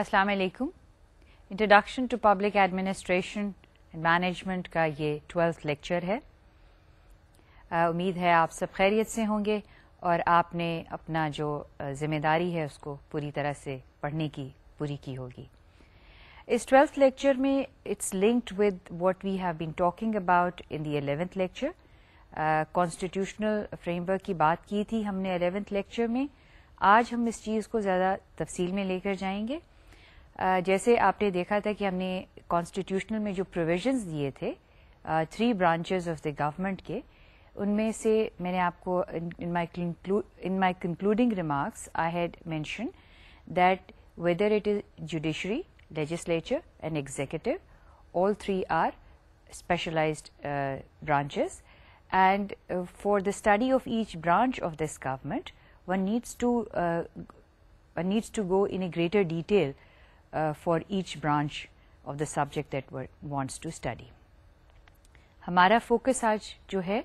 अस्सलाम वालेकुम introduction to public administration and management का ये ट्वेल्थ लेक्चर है आ, उम्मीद है आप सब खैरियत से होंगे और आपने अपना जो जिम्मेदारी है उसको पूरी तरह से पढ़ने की पूरी की होगी इस ट्वेल्थ लेक्चर में it's linked with what we have been talking about in the eleventh lecture constitutional framework की बात की थी हमने एलेवेंथ लेक्चर में आज हम इस चीज़ को ज़्यादा तफसील में लेकर जाएंगे जैसे आपने देखा था कि हमने कॉन्स्टिट्यूशनल में जो प्रोविजंस दिए थे three branches of the government के उनमें से मैंने आपको in my concluding remarks I had mention that whether it is judiciary legislature and executive all three are specialized uh, branches and uh, for the study of each branch of this government one needs to uh, one needs to go in a greater detail for each branch of the subject that wants to study हमारा focus आज जो है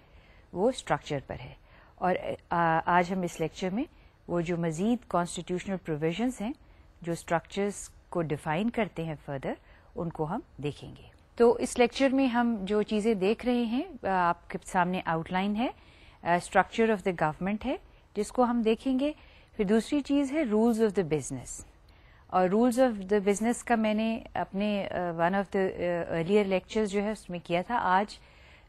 वो structure पर है और uh, आज हम इस लेक्चर में वो जो मजीद कॉन्स्टिट्यूशनल प्रोविजंस हैं जो स्ट्रक्चर्स को डिफाइन करते हैं फर्दर उनको हम देखेंगे तो इस लेक्चर में हम जो चीज़ें देख रहे हैं uh, आपके सामने आउटलाइन है स्ट्रक्चर ऑफ द गवर्नमेंट है जिसको हम देखेंगे फिर दूसरी चीज़ है रूल्स ऑफ द बिजनेस और रूल्स ऑफ द बिजनेस का मैंने अपने one of the earlier lecture जो है उसमें किया था आज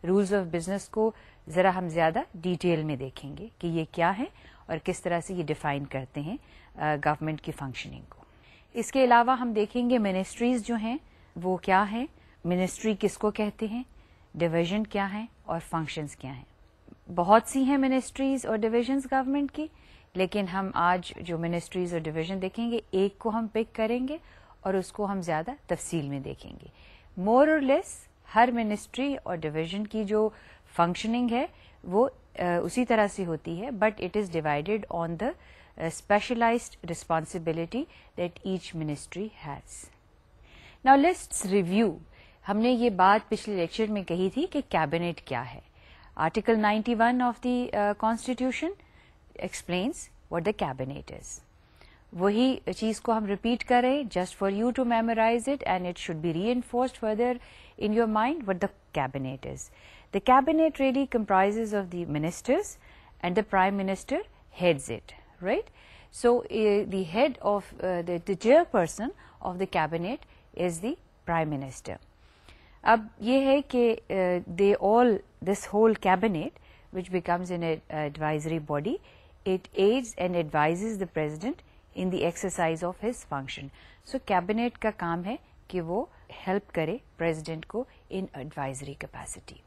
रूल्स ऑफ बिजनेस को जरा हम ज्यादा डिटेल में देखेंगे कि ये क्या है और किस तरह से ये डिफाइन करते हैं गवर्नमेंट uh, की फंक्शनिंग को इसके अलावा हम देखेंगे मिनिस्ट्रीज जो हैं वो क्या है मिनिस्ट्री किसको कहते हैं डिवीजन क्या है और फंक्शंस क्या है बहुत सी हैं मिनिस्ट्रीज और डिवीजन्स गवर्नमेंट की लेकिन हम आज जो मिनिस्ट्रीज और डिवीजन देखेंगे एक को हम पिक करेंगे और उसको हम ज्यादा तफसील में देखेंगे मोर और लेस हर मिनिस्ट्री और डिवीजन की जो फंक्शनिंग है वो उसी तरह से होती है but it is divided on the specialized responsibility that each ministry has Now लेस्ट रिव्यू हमने ये बात पिछले लेक्चर में कही थी कि कैबिनेट क्या है article 91 of the constitution explains what the cabinet is वही चीज को हम रिपीट करें just for you to memorise it and it should be reinforced further in your mind what the cabinet is the cabinet really comprises of the ministers and the prime minister heads it right so uh, the head of uh, the, the chairperson of the cabinet is the prime minister अब ये है कि they all this whole cabinet which becomes in advisory body it aids and advises the president in the exercise of his function. So cabinet का काम है कि वो help करे president को in advisory capacity.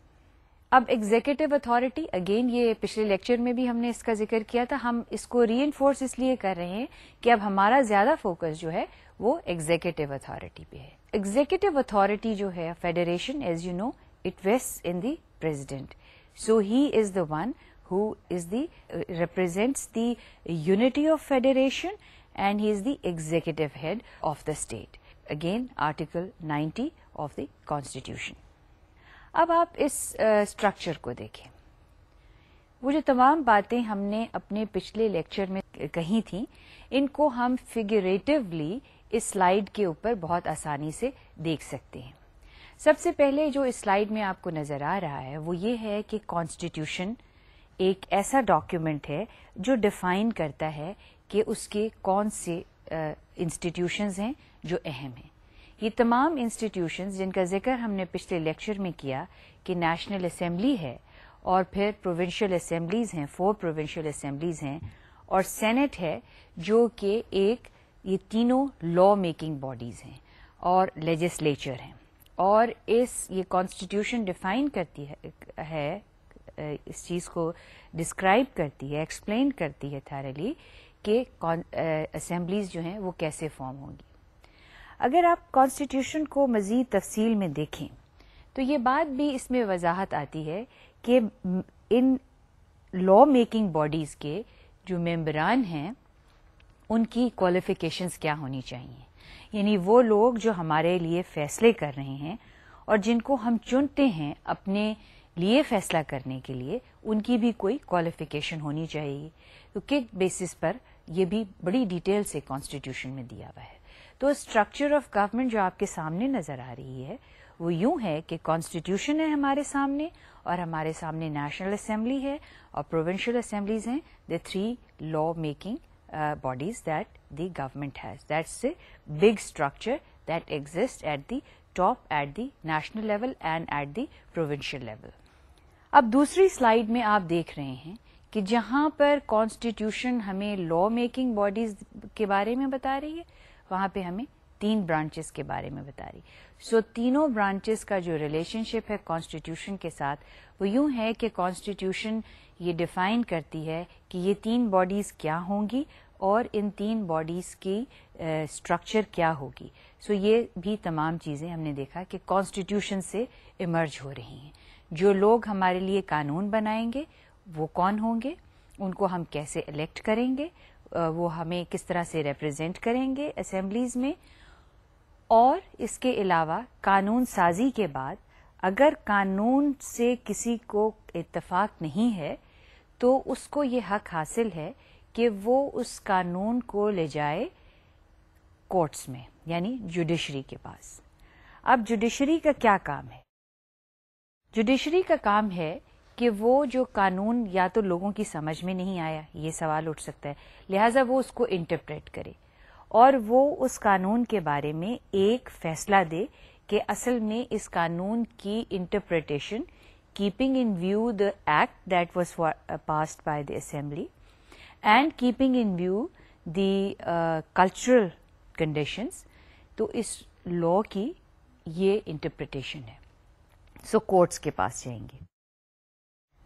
अब एग्जीक्यूटिव अथॉरिटी अगेन ये पिछले लेक्चर में भी हमने इसका जिक्र किया था हम इसको री इसलिए कर रहे हैं कि अब हमारा ज्यादा फोकस जो है वो एग्जीक्यूटिव अथॉरिटी पे है एग्जीक्यूटिव अथॉरिटी जो है federation as you know it vest in the president so he is the one who is the uh, represents the unity of federation and he is the executive head of the state again article 90 of the constitution अब आप इस structure uh, को देखें वो जो तमाम बातें हमने अपने पिछले लेक्चर में uh, कही थी इनको हम फिगरेटिवली इस स्लाइड के ऊपर बहुत आसानी से देख सकते हैं सबसे पहले जो इस स्लाइड में आपको नजर आ रहा है वो ये है कि कॉन्स्टिट्यूशन एक ऐसा डॉक्यूमेंट है जो डिफाइन करता है कि उसके कौन से इंस्टीट्यूशंस हैं जो अहम हैं ये तमाम इंस्टीट्यूशंस जिनका जिक्र हमने पिछले लेक्चर में किया कि नेशनल असम्बली है और फिर प्रोविंशियल असम्बलीज हैं फोर प्रोविंशियल असम्बलीज हैं और सेनेट है जो कि एक ये तीनों लॉ मेकिंग बॉडीज हैं और लेजिस्लेचर हैं और इस ये कॉन्स्टिट्यूशन डिफाइन करती है, है इस चीज़ को डिस्क्राइब करती है एक्सप्लेन करती है थारली कि असम्बलीज जो हैं वो कैसे फॉर्म होंगी अगर आप कॉन्स्टिट्यूशन को मज़ीद तफसील में देखें तो ये बात भी इसमें वजाहत आती है कि इन लॉ मेकिंग बॉडीज़ के जो मेम्बरान हैं उनकी क्वालिफिकेशन क्या होनी चाहिए यानी वो लोग जो हमारे लिए फैसले कर रहे हैं और जिनको हम चुनते हैं अपने लिए फैसला करने के लिए उनकी भी कोई क्वालिफिकेशन होनी चाहिए तो किट बेसिस पर यह भी बड़ी डिटेल से कॉन्स्टिट्यूशन में दिया हुआ है तो स्ट्रक्चर ऑफ गवर्नमेंट जो आपके सामने नजर आ रही है वो यूं है कि कॉन्स्टिट्यूशन है हमारे सामने और हमारे सामने नेशनल असेंबली है और प्रोविंशियल असेंबलीज हैं the three law making bodies that the government has that's a big structure that exist at the top at the national level and at the provincial level. अब दूसरी slide में आप देख रहे हैं कि जहां पर कॉन्स्टिट्यूशन हमें लॉ मेकिंग बॉडीज के बारे में बता रही है वहां पे हमें तीन ब्रांचेस के बारे में बता रही सो so, तीनों ब्रांचेस का जो रिलेशनशिप है कॉन्स्टिट्यूशन के साथ वो यूं है कि कॉन्स्टिट्यूशन ये डिफाइन करती है कि ये तीन बॉडीज क्या होंगी और इन तीन बॉडीज की स्ट्रक्चर uh, क्या होगी सो so, ये भी तमाम चीजें हमने देखा कि कॉन्स्टिट्यूशन से इमर्ज हो रही हैं जो लोग हमारे लिए कानून बनाएंगे वो कौन होंगे उनको हम कैसे इलेक्ट करेंगे वो हमें किस तरह से रिप्रेजेंट करेंगे असेंबलीज में और इसके अलावा कानून साजी के बाद अगर कानून से किसी को इतफाक नहीं है तो उसको ये हक हासिल है कि वो उस कानून को ले जाए कोर्ट्स में यानी जुडिशरी के पास अब जुडिशरी का क्या काम है जुडिशरी का काम है कि वो जो कानून या तो लोगों की समझ में नहीं आया ये सवाल उठ सकता है लिहाजा वो उसको इंटरप्रेट करे और वो उस कानून के बारे में एक फैसला दे कि असल में इस कानून की interpretation keeping in view the act that was passed by the assembly and keeping in view the cultural conditions तो इस लॉ की ये इंटरप्रटेशन है सो कोर्ट्स के पास जाएंगे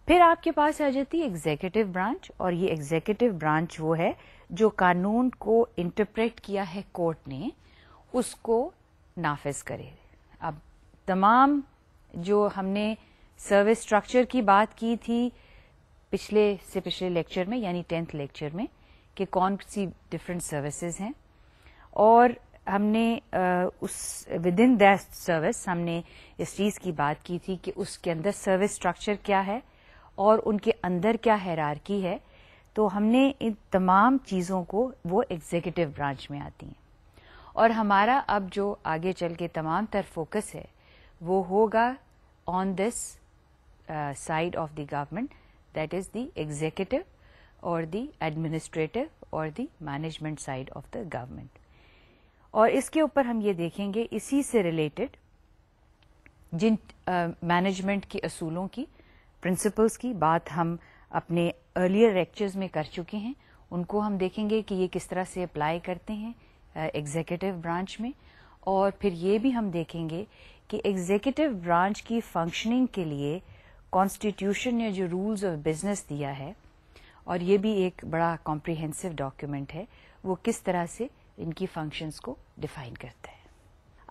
फिर आपके पास आ जाती है एग्जीक्यूटिव ब्रांच और ये एग्जीक्यूटिव ब्रांच वो है जो कानून को इंटरप्रेट किया है कोर्ट ने उसको नाफिज करे अब तमाम जो हमने सर्विस स्ट्रक्चर की बात की थी पिछले से पिछले लेक्चर में यानी टेंथ लेक्चर में कि कौन सी डिफरेंट सर्विसेज हैं और हमने उस विद इन दैट सर्विस हमने इस चीज़ की बात की थी कि उसके अंदर सर्विस स्ट्रक्चर क्या है और उनके अंदर क्या हैरारकी है तो हमने इन तमाम चीज़ों को वो एग्जीक्यूटिव ब्रांच में आती हैं और हमारा अब जो आगे चल के तमाम तर फोकस है वो होगा on this side of the government that is the executive और द एडमिनिस्ट्रेटिव और the management side of the government और इसके ऊपर हम ये देखेंगे इसी से रिलेटेड जिन मैनेजमेंट के असूलों की प्रिंसिपल्स की बात हम अपने अर्लियर लेक्चर्स में कर चुके हैं उनको हम देखेंगे कि ये किस तरह से अप्लाई करते हैं एग्जीक्यूटिव ब्रांच में और फिर ये भी हम देखेंगे कि एग्जीक्यूटिव ब्रांच की फंक्शनिंग के लिए कॉन्स्टिट्यूशन ने जो रूल्स ऑफ बिजनेस दिया है और ये भी एक बड़ा कॉम्प्रिहेंसिव डॉक्यूमेंट है वो किस तरह से इनकी फंक्शंस को डिफाइन करता है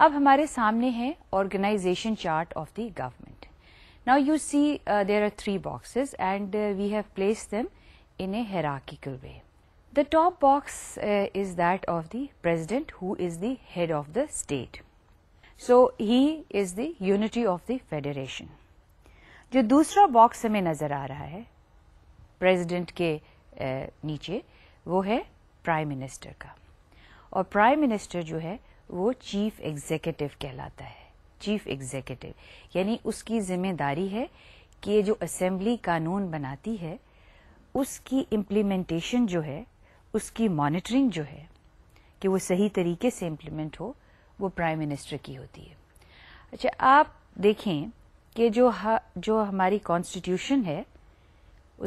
अब हमारे सामने है organisation chart of the government now you see there are three boxes and we have place them in a hierarchical way The top box uh, is that of the president who is the head of the state. So he is the unity of the federation. जो दूसरा box हमें नजर आ रहा है president के uh, नीचे वो है प्राइम मिनिस्टर का और प्राइम मिनिस्टर जो है वो चीफ एग्जीक्यूटिव कहलाता है चीफ एग्जीक्यूटिव यानी उसकी जिम्मेदारी है कि ये जो असेंबली कानून बनाती है उसकी इम्प्लीमेंटेशन जो है उसकी मॉनिटरिंग जो है कि वो सही तरीके से इम्प्लीमेंट हो वो प्राइम मिनिस्टर की होती है अच्छा आप देखें कि जो जो हमारी कॉन्स्टिट्यूशन है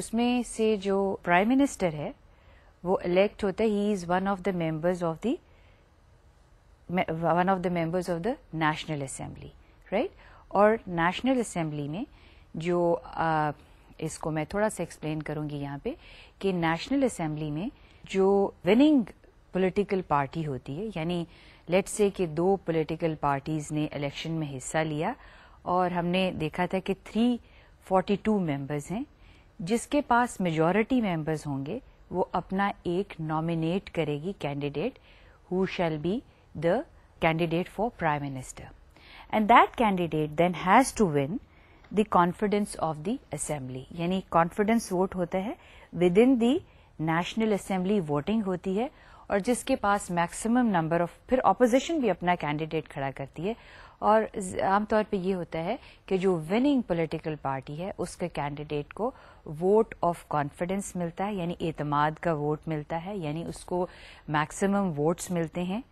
उसमें से जो प्राइम मिनिस्टर है वो इलेक्ट होता है he is one of the members of the one of the members of the national assembly right और नेशनल असेंबली में जो आ, uh, इसको मैं थोड़ा सा एक्सप्लेन करूंगी यहां पे कि नेशनल असेंबली में जो विनिंग पॉलिटिकल पार्टी होती है यानी लेट्स से कि दो पॉलिटिकल पार्टीज ने इलेक्शन में हिस्सा लिया और हमने देखा था कि थ्री फोर्टी टू मेंबर्स हैं जिसके पास मेजोरिटी मेंबर्स होंगे वो अपना एक नॉमिनेट करेगी candidate who shall be the candidate for prime minister and that candidate then has to win the confidence of the assembly यानी कॉन्फिडेंस वोट होता है within the national assembly voting होती है और जिसके पास मैक्सिमम नंबर ऑफ फिर opposition भी अपना कैंडिडेट खड़ा करती है और आमतौर पे ये होता है कि जो विनिंग पॉलिटिकल पार्टी है उसके कैंडिडेट को वोट ऑफ कॉन्फिडेंस मिलता है यानी एतमाद का वोट मिलता है यानी उसको मैक्सिमम वोट्स मिलते हैं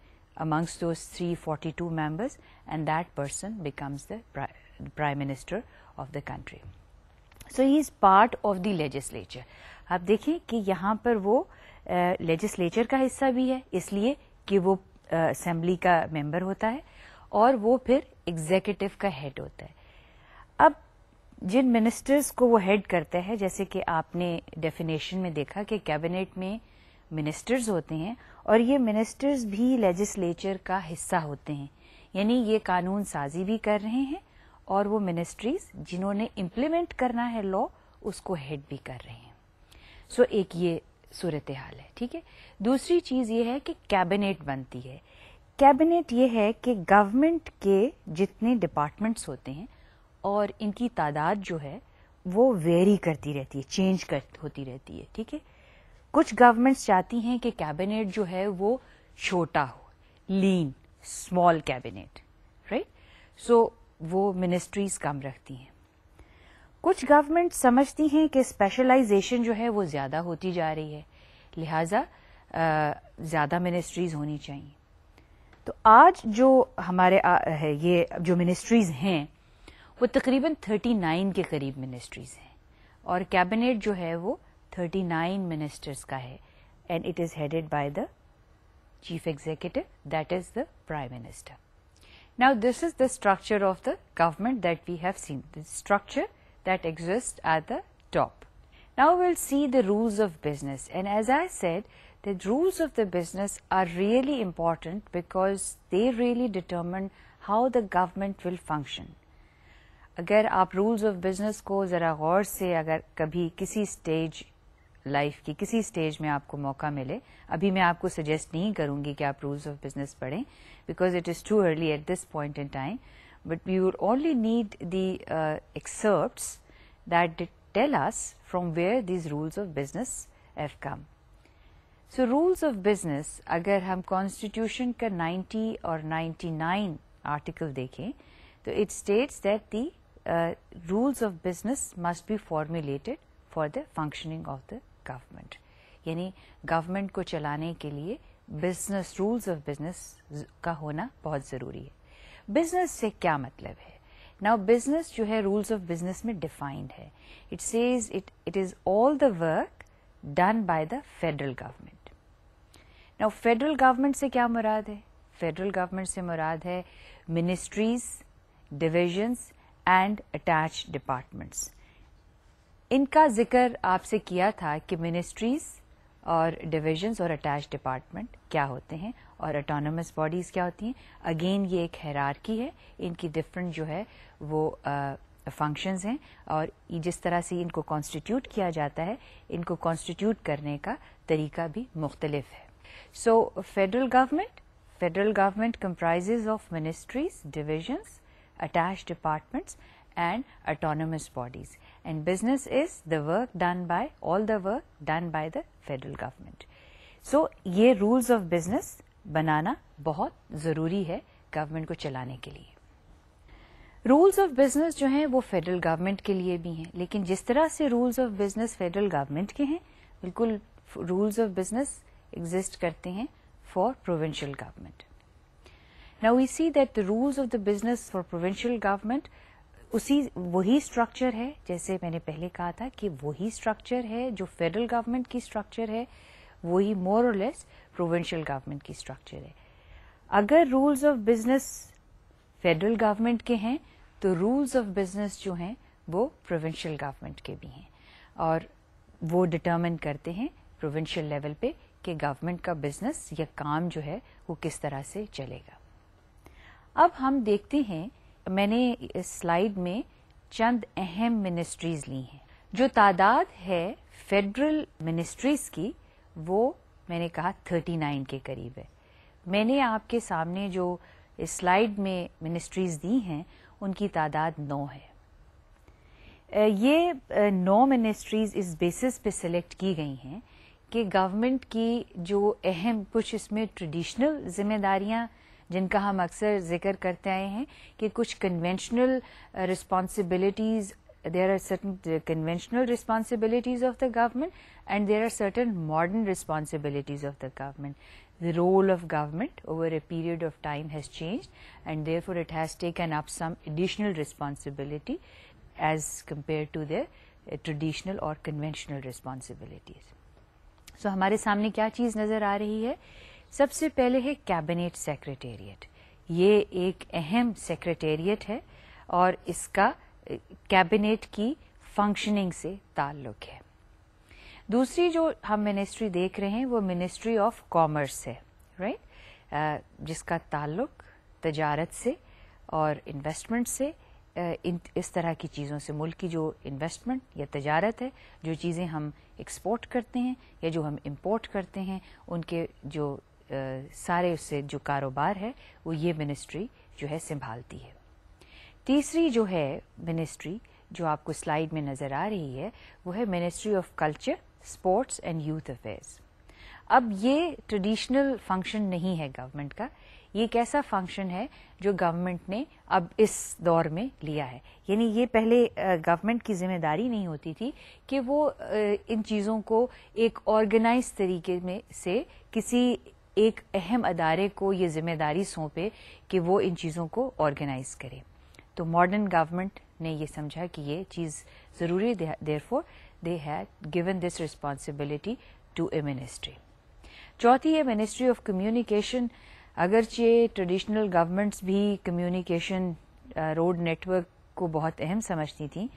दो three forty two members and that person becomes the prime minister of the country so he is part of the legislature आप देखें कि यहां पर वो लेजिस्लेचर का हिस्सा भी है इसलिए कि वो असेंबली का मेंबर होता है और वो फिर एग्जेक्यूटिव का हेड होता है अब जिन मिनिस्टर्स को वो हेड करता है जैसे कि आपने डेफिनेशन में देखा कि कैबिनेट में मिनिस्टर्स होते हैं और ये मिनिस्टर्स भी लेजिस्लेचर का हिस्सा होते हैं यानी ये कानून साजी भी कर रहे हैं और वो मिनिस्ट्रीज जिन्होंने इम्प्लीमेंट करना है लॉ उसको हेड भी कर रहे हैं सो so, एक ये सूरत हाल है ठीक है दूसरी चीज ये है कि कैबिनेट बनती है कैबिनेट ये है कि गवर्नमेंट के जितने डिपार्टमेंट्स होते हैं और इनकी तादाद जो है वो वेरी करती रहती है चेंज कर होती रहती है ठीक है कुछ गवर्नमेंट्स चाहती हैं कि कैबिनेट जो है वो छोटा हो lean small cabinet right so वो मिनिस्ट्रीज कम रखती हैं कुछ गवर्नमेंट समझती हैं कि स्पेशलाइजेशन जो है वो ज़्यादा होती जा रही है लिहाजा ज़्यादा मिनिस्ट्रीज होनी चाहिए तो आज जो हमारे आ, है ये जो मिनिस्ट्रीज हैं वो तकरीबन 39 के करीब मिनिस्ट्रीज हैं और कैबिनेट जो है वो 39 मिनिस्टर्स का है and it is headed by the chief executive that is the prime minister now this is the structure of the government that we have seen the structure that exists at the top now we'll see the rules of business and as i said the rules of the business are really important because they really determine how the government will function. اگر آپ rules of business کو ذرا غور سے اگر کبھی کسی stage life کی کسی stage میں آپ کو موقع ملے ابھی میں آپ کو suggest نہیں کروں گی کہ آپ rules of business because it is too early at this point in time but we would only need the uh, excerpts that tell us from where these rules of business have come. So rules of business अगर हम constitution का 90 और 99 article देखें तो it states that the rules of business must be formulated for the functioning of the government यानी government को चलाने के लिए बिजनेस रूल्स ऑफ बिजनेस का होना बहुत ज़रूरी है बिजनेस से क्या मतलब है नाउ बिजनेस जो है रूल्स ऑफ बिजनेस में डिफाइंड है it says it it is all the work done by the federal government. Now federal government से क्या मुराद है federal government से मुराद है ministries, divisions and attached departments. इनका जिक्र आपसे किया था कि ministries divisions divisions attached department department क्या होते हैं autonomous bodies बॉडीज क्या होती again अगेन ये एक हैरारकी है इनकी डिफरेंट जो है वो uh, फंक्शंस हैं और जिस तरह से इनको कॉन्स्टिट्यूट किया जाता है इनको कॉन्स्टिट्यूट करने का तरीका भी मुख्तलिफ है so federal government federal government comprises of ministries divisions attach departments and autonomous bodies and business is the work done by all the work done by the federal government so ye rules of business banana bahut zaruri hai government ko chalane ke liye rules of business जो हैं वो federal government के लिए भी हैं लेकिन जिस तरह से rules of business federal government के हैं बिल्कुल रूल्स ऑफ बिजनेस एग्जिस्ट करते हैं for provincial government now we see that the rules of the business for provincial government उसी वही स्ट्रक्चर है जैसे मैंने पहले कहा था कि वही स्ट्रक्चर है जो फेडरल गवर्नमेंट की स्ट्रक्चर है वही मोर और लेस प्रोविंशियल गवर्नमेंट की स्ट्रक्चर है अगर rules of business federal government के हैं तो रूल्स ऑफ बिजनेस जो हैं वो प्रोविंशियल गवर्नमेंट के भी हैं और वो डिटर्मिन करते हैं प्रोविंशियल लेवल पे कि गवर्नमेंट का बिजनेस या काम जो है वो किस तरह से चलेगा अब हम देखते हैं मैंने इस स्लाइड में चंद अहम मिनिस्ट्रीज ली हैं जो तादाद है फेडरल मिनिस्ट्रीज की वो मैंने कहा 39 के करीब है मैंने आपके सामने जो स्लाइड में मिनिस्ट्रीज दी हैं उनकी तादाद नौ है ये नौ मिनिस्ट्रीज इस बेसिस पे सिलेक्ट की गई हैं कि गवर्नमेंट की जो अहम कुछ इसमें ट्रेडिशनल जिम्मेदारियां जिनका हम अक्सर जिक्र करते आए हैं कि कुछ conventional responsibilities there are certain conventional responsibilities of the government and there are certain modern responsibilities of the government the role of government over a period of time has changed and therefore it has taken up some additional responsibility as compared to their uh, traditional or conventional responsibilities. So हमारे सामने क्या चीज़ नज़र आ रही है सबसे पहले है cabinet secretariat ये एक अहम सेक्रेटेरिएट है और इसका कैबिनेट uh, की फंक्शनिंग से ताल्लुक़ है दूसरी जो हम मिनिस्ट्री देख रहे हैं वो मिनिस्ट्री ऑफ कॉमर्स है राइट right? uh, जिसका ताल्लुक तजारत से और इन्वेस्टमेंट से uh, इन इस तरह की चीज़ों से मुल्क की जो इन्वेस्टमेंट या तजारत है जो चीज़ें हम एक्सपोर्ट करते हैं या जो हम इम्पोर्ट करते हैं उनके जो uh, सारे उससे जो कारोबार है वो ये मिनिस्ट्री जो है संभालती है तीसरी जो है मिनिस्ट्री जो आपको स्लाइड में नज़र आ रही है वो है ministry of culture sports and youth affairs अब ये ट्रेडिशनल फंक्शन नहीं है गवर्नमेंट का ये एक ऐसा फंक्शन है जो गवर्नमेंट ने अब इस दौर में लिया है यानी ये पहले गवर्नमेंट की जिम्मेदारी नहीं होती थी कि वो इन चीज़ों को एक ऑर्गेनाइज तरीके में से किसी एक अहम अदारे को ये जिम्मेदारी सौंपे कि वो इन चीज़ों को ऑर्गेनाइज करे तो मॉडर्न गवर्नमेंट ने ये समझा कि ये चीज़ ज़रूरी therefore they had given this responsibility to a ministry. चौथी है मिनिस्ट्री ऑफ कम्युनिकेशन अगरचे ट्रेडिशनल गवर्नमेंट्स भी कम्युनिकेशन रोड नेटवर्क को बहुत अहम समझती थी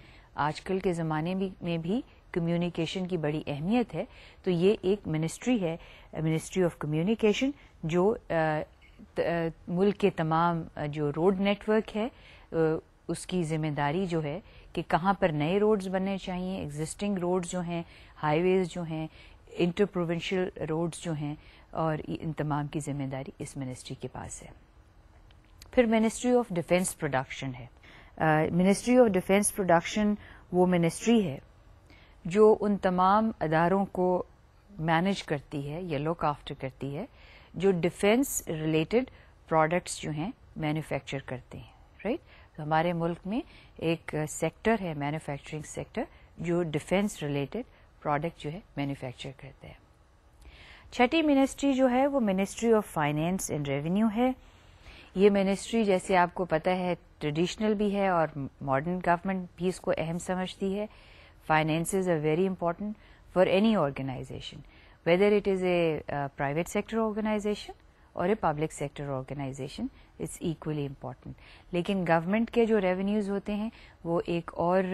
आजकल के ज़माने में भी कम्युनिकेशन की बड़ी अहमियत है तो ये एक मिनिस्ट्री है मिनिस्ट्री ऑफ कम्युनिकेशन जो uh, त, uh, मुल्क के तमाम uh, जो रोड नेटवर्क है uh, उसकी जिम्मेदारी जो है कि कहाँ पर नए रोड्स बनने चाहिए एग्जिस्टिंग रोड जो हैं हाईवे जो हैं इंटर प्रोविंशियल रोड जो हैं और इन तमाम की जिम्मेदारी इस मिनिस्ट्री के पास है फिर मिनिस्ट्री ऑफ डिफेंस प्रोडक्शन है मिनिस्ट्री ऑफ डिफेंस प्रोडक्शन वो मिनिस्ट्री है जो उन तमाम अदारों को मैनेज करती है या लुक आफ्टर करती है जो डिफेंस रिलेटेड प्रोडक्ट्स जो हैं मैन्युफैक्चर करते हैं राइट right? तो हमारे मुल्क में एक सेक्टर है मैन्युफैक्चरिंग सेक्टर जो डिफेंस रिलेटेड प्रोडक्ट जो है मैन्युफैक्चर करते हैं छठी मिनिस्ट्री जो है वो ministry of finance and revenue है ये मिनिस्ट्री जैसे आपको पता है ट्रेडिशनल भी है और मॉडर्न गवर्नमेंट भी इसको अहम समझती है finance is a very important for any organisation whether it is a private sector organisation और a public sector organisation it's equally important लेकिन गवर्नमेंट के जो रेवेन्यूज़ होते हैं वो एक और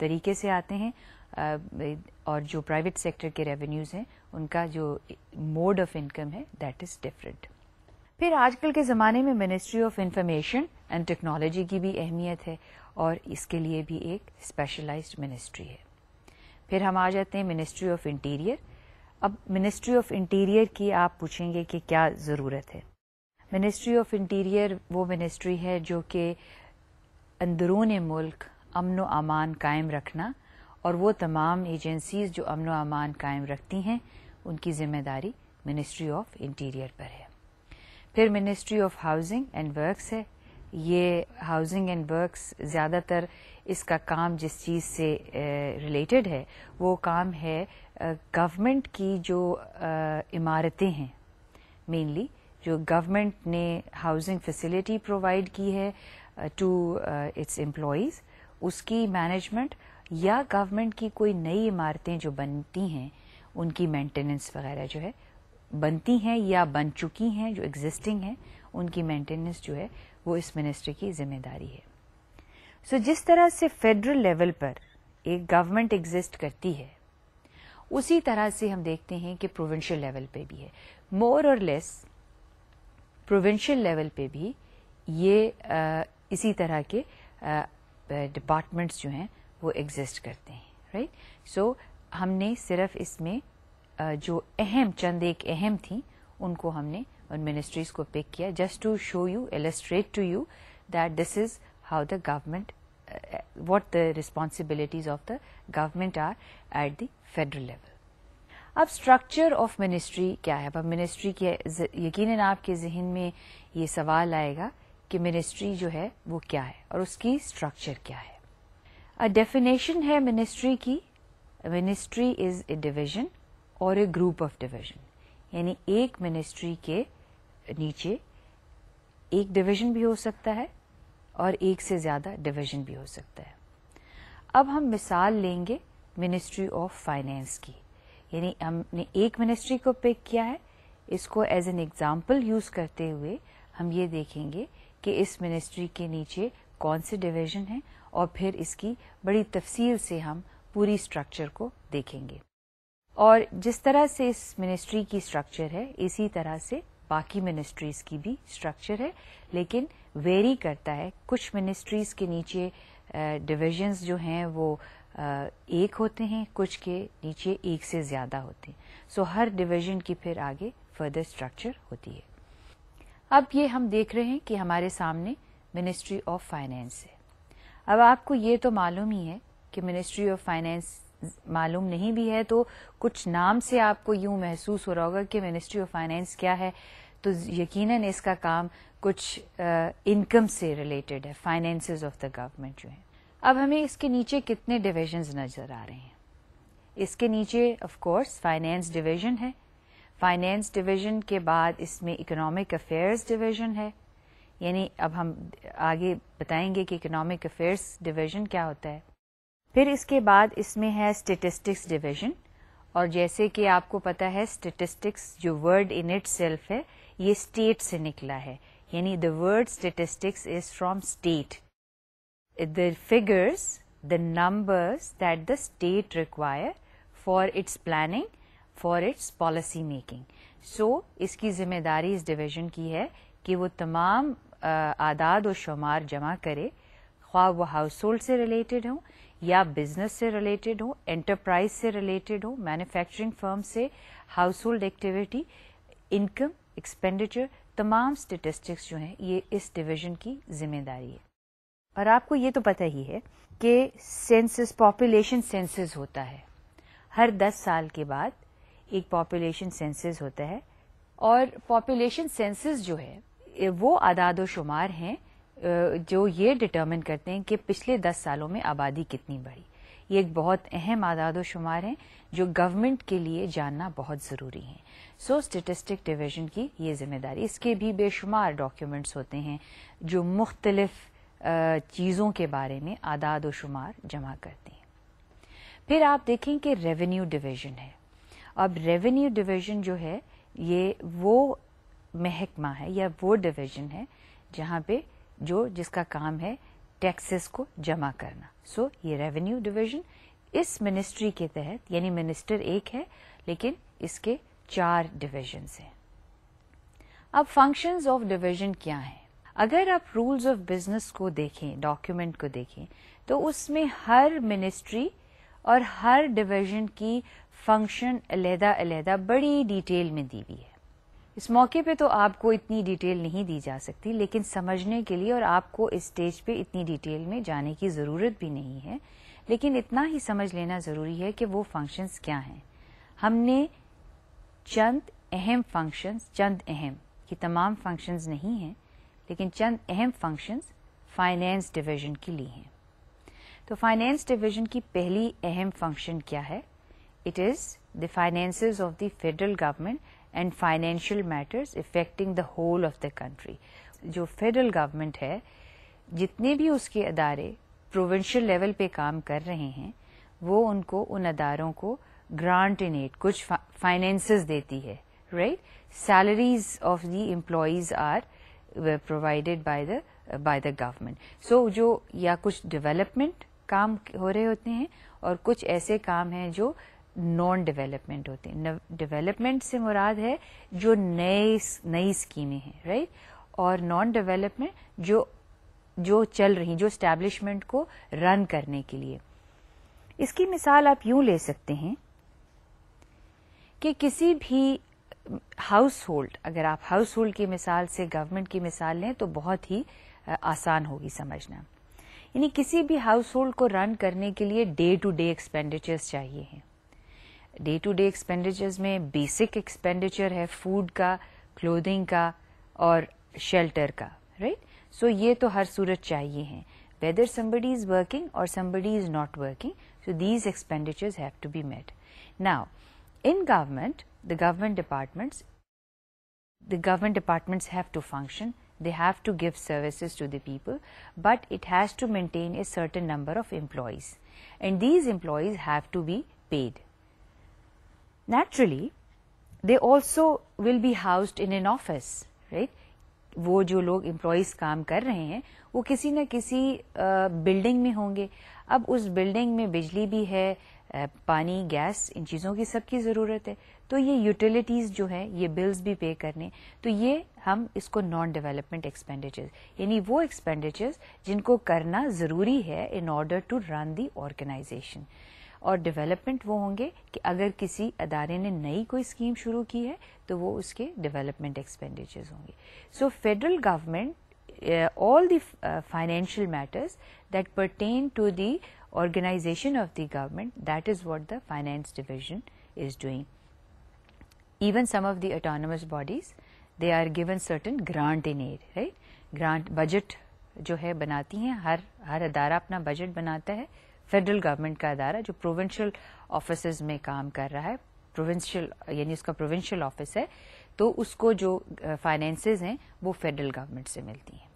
तरीके से आते हैं और जो प्राइवेट सेक्टर के रेवेन्यूज़ हैं उनका जो मोड ऑफ इनकम है दैट इज़ डिफरेंट फिर आजकल के ज़माने में ministry of information and technology की भी अहमियत है और इसके लिए भी एक स्पेशलाइज्ड मिनिस्ट्री है फिर हम आ जाते हैं मिनिस्ट्री ऑफ इंटीरियर अब मिनिस्ट्री ऑफ इंटीरियर की आप पूछेंगे कि क्या ज़रूरत है मिनिस्ट्री ऑफ इंटीरियर वो मिनिस्ट्री है जो कि अंदरून मुल्क अमन व अमान कायम रखना और वो तमाम एजेंसीज जो अमन व अमान कायम रखती हैं उनकी जिम्मेदारी मिनिस्ट्री ऑफ इंटीरियर पर है फिर ministry of housing and works है ये हाउसिंग एंड वर्क्स ज़्यादातर इसका काम जिस चीज़ से रिलेटेड है वो काम है गवर्नमेंट की जो इमारतें हैं मेनली जो गवर्नमेंट ने हाउसिंग फैसिलिटी प्रोवाइड की है टू इट्स एम्प्लॉज उसकी मैनेजमेंट या गवर्नमेंट की कोई नई इमारतें जो बनती हैं उनकी मेंटेनेंस वगैरह जो है बनती हैं या बन चुकी हैं जो एग्जिस्टिंग हैं उनकी मेंटेनेंस जो है वो इस मिनिस्ट्री की जिम्मेदारी है सो जिस तरह से फेडरल लेवल पर एक गवर्नमेंट एग्जिस्ट करती है उसी तरह से हम देखते हैं कि प्रोविंशियल लेवल पे भी है मोर और लेस प्रोविंशियल लेवल पे भी ये आ, इसी तरह के डिपार्टमेंट्स जो हैं वो एग्जिस्ट करते हैं राइट right? सो so, हमने सिर्फ इसमें जो अहम चंद एक अहम थी उनको हमने उन मिनिस्ट्रीज को पिक किया just to show you illustrate to you that this is how the government what the responsibilities of the government are at the federal level. अब स्ट्रक्चर ऑफ मिनिस्ट्री क्या है अब मिनिस्ट्री के यकीन आपके जहन में ये सवाल आएगा कि मिनिस्ट्री जो है वो क्या है और उसकी स्ट्रक्चर क्या है अ डेफिनेशन है मिनिस्ट्री की मिनिस्ट्री इज ए डिवीजन और ए ग्रुप ऑफ डिवीजन यानी एक मिनिस्ट्री के नीचे एक डिवीजन भी हो सकता है और एक से ज़्यादा डिवीजन भी हो सकता है अब हम मिसाल लेंगे मिनिस्ट्री ऑफ फाइनेंस की यानी हमने एक मिनिस्ट्री को पिक किया है इसको एज एन एग्जाम्पल यूज करते हुए हम ये देखेंगे कि इस मिनिस्ट्री के नीचे कौन से डिवीजन हैं और फिर इसकी बड़ी तफसील से हम पूरी स्ट्रक्चर को देखेंगे और जिस तरह से इस मिनिस्ट्री की स्ट्रक्चर है इसी तरह से बाकी मिनिस्ट्रीज की भी स्ट्रक्चर है लेकिन वेरी करता है कुछ मिनिस्ट्रीज के नीचे डिविजन्स जो हैं वो एक होते हैं कुछ के नीचे एक से ज्यादा होते हैं सो so, हर डिविजन की फिर आगे फर्दर स्ट्रक्चर होती है अब ये हम देख रहे हैं कि हमारे सामने मिनिस्ट्री ऑफ फाइनेंस है अब आपको ये तो मालूम ही है कि मिनिस्ट्री ऑफ फाइनेंस मालूम नहीं भी है तो कुछ नाम से आपको यूं महसूस हो रहा होगा कि मिनिस्ट्री ऑफ फाइनेंस क्या है तो यकीन इसका काम कुछ इनकम से रिलेटेड है फाइनेंस ऑफ द गवर्नमेंट जो है अब हमें इसके नीचे कितने डिविजन्स नजर आ रहे हैं इसके नीचे ऑफकोर्स फाइनेंस डिवीजन है फाइनेंस डिवीजन के बाद इसमें इकोनॉमिक अफेयर्स डिवीजन है यानी अब हम आगे बताएंगे कि इकोनॉमिक अफेयर्स डिवीजन क्या होता है फिर इसके बाद इसमें है स्टेटिस्टिक्स डिवीजन और जैसे कि आपको पता है स्टेटिस्टिक्स जो वर्ड इन इट सेल्फ है ये स्टेट से निकला है यानी the word statistics is from state the figures the numbers that the state require for its planning for its policy making so इसकी जिम्मेदारी इस डिवीजन की है कि वो तमाम आदाद व शुमार जमा करे ख्वाब वो हाउस होल्ड से रिलेटेड हों या बिजनेस से रिलेटेड हो एंटरप्राइज से रिलेटेड हो मैन्युफैक्चरिंग फर्म से household activity income expenditure तमाम स्टेटिस्टिक्स जो हैं ये इस डिवीजन की जिम्मेदारी है और आपको ये तो पता ही है कि सेंसस पॉपुलेशन सेंसस होता है हर 10 साल के बाद एक पॉपुलेशन सेंसस होता है और पॉपुलेशन सेंसस जो है वो आदाद शुमार हैं जो ये डिटर्मिन करते हैं कि पिछले दस सालों में आबादी कितनी बढ़ी ये एक बहुत अहम आदाद शुमार हैं जो गवर्नमेंट के लिए जानना बहुत ज़रूरी है सो स्टेटिस्टिक डिवीजन की ये जिम्मेदारी इसके भी बेशुमार डॉक्यूमेंट्स होते हैं जो मुख्तलिफ चीज़ों के बारे में आदाद शुमार जमा करते हैं फिर आप देखें कि रेवेन्यू डिवीजन है अब रेवेन्यू डिवीजन जो है ये वो महकमा है या वो डिवीजन है जहाँ पर जो जिसका काम है टैक्सेस को जमा करना सो so, ये रेवेन्यू डिवीजन इस मिनिस्ट्री के तहत यानी मिनिस्टर एक है लेकिन इसके चार डिवीजन हैं अब फंक्शन ऑफ डिवीजन क्या है अगर आप रूल्स ऑफ बिजनेस को देखें डॉक्यूमेंट को देखें तो उसमें हर मिनिस्ट्री और हर डिवीजन की फंक्शन अलहदा अलहदा बड़ी डिटेल में दी हुई है इस मौके पे तो आपको इतनी डिटेल नहीं दी जा सकती लेकिन समझने के लिए और आपको इस स्टेज पे इतनी डिटेल में जाने की ज़रूरत भी नहीं है लेकिन इतना ही समझ लेना ज़रूरी है कि वो फंक्शंस क्या हैं हमने चंद अहम फंक्शंस चंद अहम कि तमाम फंक्शंस नहीं हैं लेकिन चंद अहम फंक्शंस फाइनेंस डिविजन की ली हैं तो फाइनेंस डिवीजन की पहली अहम फंक्शन क्या है it is the finance of the federal government and financial matters affecting the whole of the country जो फेडरल गवर्नमेंट है जितने भी उसके अदारे प्रोविंशियल लेवल पे काम कर रहे हैं वो उनको उन अदारों को ग्रांट इन एड कुछ फाइनेंस देती है right salaries of the employees are provided by the by the government so जो या कुछ डेवलपमेंट काम हो रहे होते हैं और कुछ ऐसे काम हैं जो नॉन डेवलपमेंट होते हैं डेवलपमेंट से मुराद है जो नए नई स्कीमें हैं राइट और नॉन डेवलपमेंट जो जो चल रही जो स्टैब्लिशमेंट को रन करने के लिए इसकी मिसाल आप यूं ले सकते हैं कि किसी भी हाउस होल्ड अगर आप हाउस होल्ड की मिसाल से गवर्नमेंट की मिसाल लें तो बहुत ही आसान होगी समझना यानी किसी भी हाउस होल्ड को रन करने के लिए डे टू डे एक्सपेंडिचर्स चाहिए हैं डे टू डे एक्सपेंडिचर्स में बेसिक एक्सपेंडिचर है फूड का क्लोथिंग का और शेल्टर का राइट right? सो so ये तो हर सूरत चाहिए हैं whether somebody is working or somebody is not working. So these expenditures have to be met. Now, in government, the government departments, the government departments have to function. They have to give services to the people, but it has to maintain a certain number of employees. And these employees have to be paid. naturally they also will be housed in an office right वो जो लोग employees काम कर रहे हैं वो किसी न किसी बिल्डिंग में होंगे अब उस बिल्डिंग में बिजली भी है पानी गैस इन चीज़ों की सबकी ज़रूरत है तो ये यूटिलिटीज़ जो है ये बिल्स भी पे करने तो ये हम इसको नॉन डेवलपमेंट एक्सपेंडिचर्स यानी वो एक्सपेंडिचर्स जिनको करना ज़रूरी है in order to run the organisation और डेवलपमेंट वो होंगे कि अगर किसी अदारे ने नई कोई स्कीम शुरू की है तो वो उसके डेवलपमेंट एक्सपेंडिचर्स होंगे so federal government all the uh, financial matters that pertain to the organization of the government that is what the finance division is doing even some of the autonomous bodies they are given certain grant in aid right grant budget जो है बनाती हैं हर हर अदारा अपना budget बनाता है federal government का अदारा जो provincial office में काम कर रहा है प्रोविंशियल यानी उसका प्रोविंशियल ऑफिस है तो उसको जो फाइनेंसेस है वो फेडरल गवर्नमेंट से मिलती है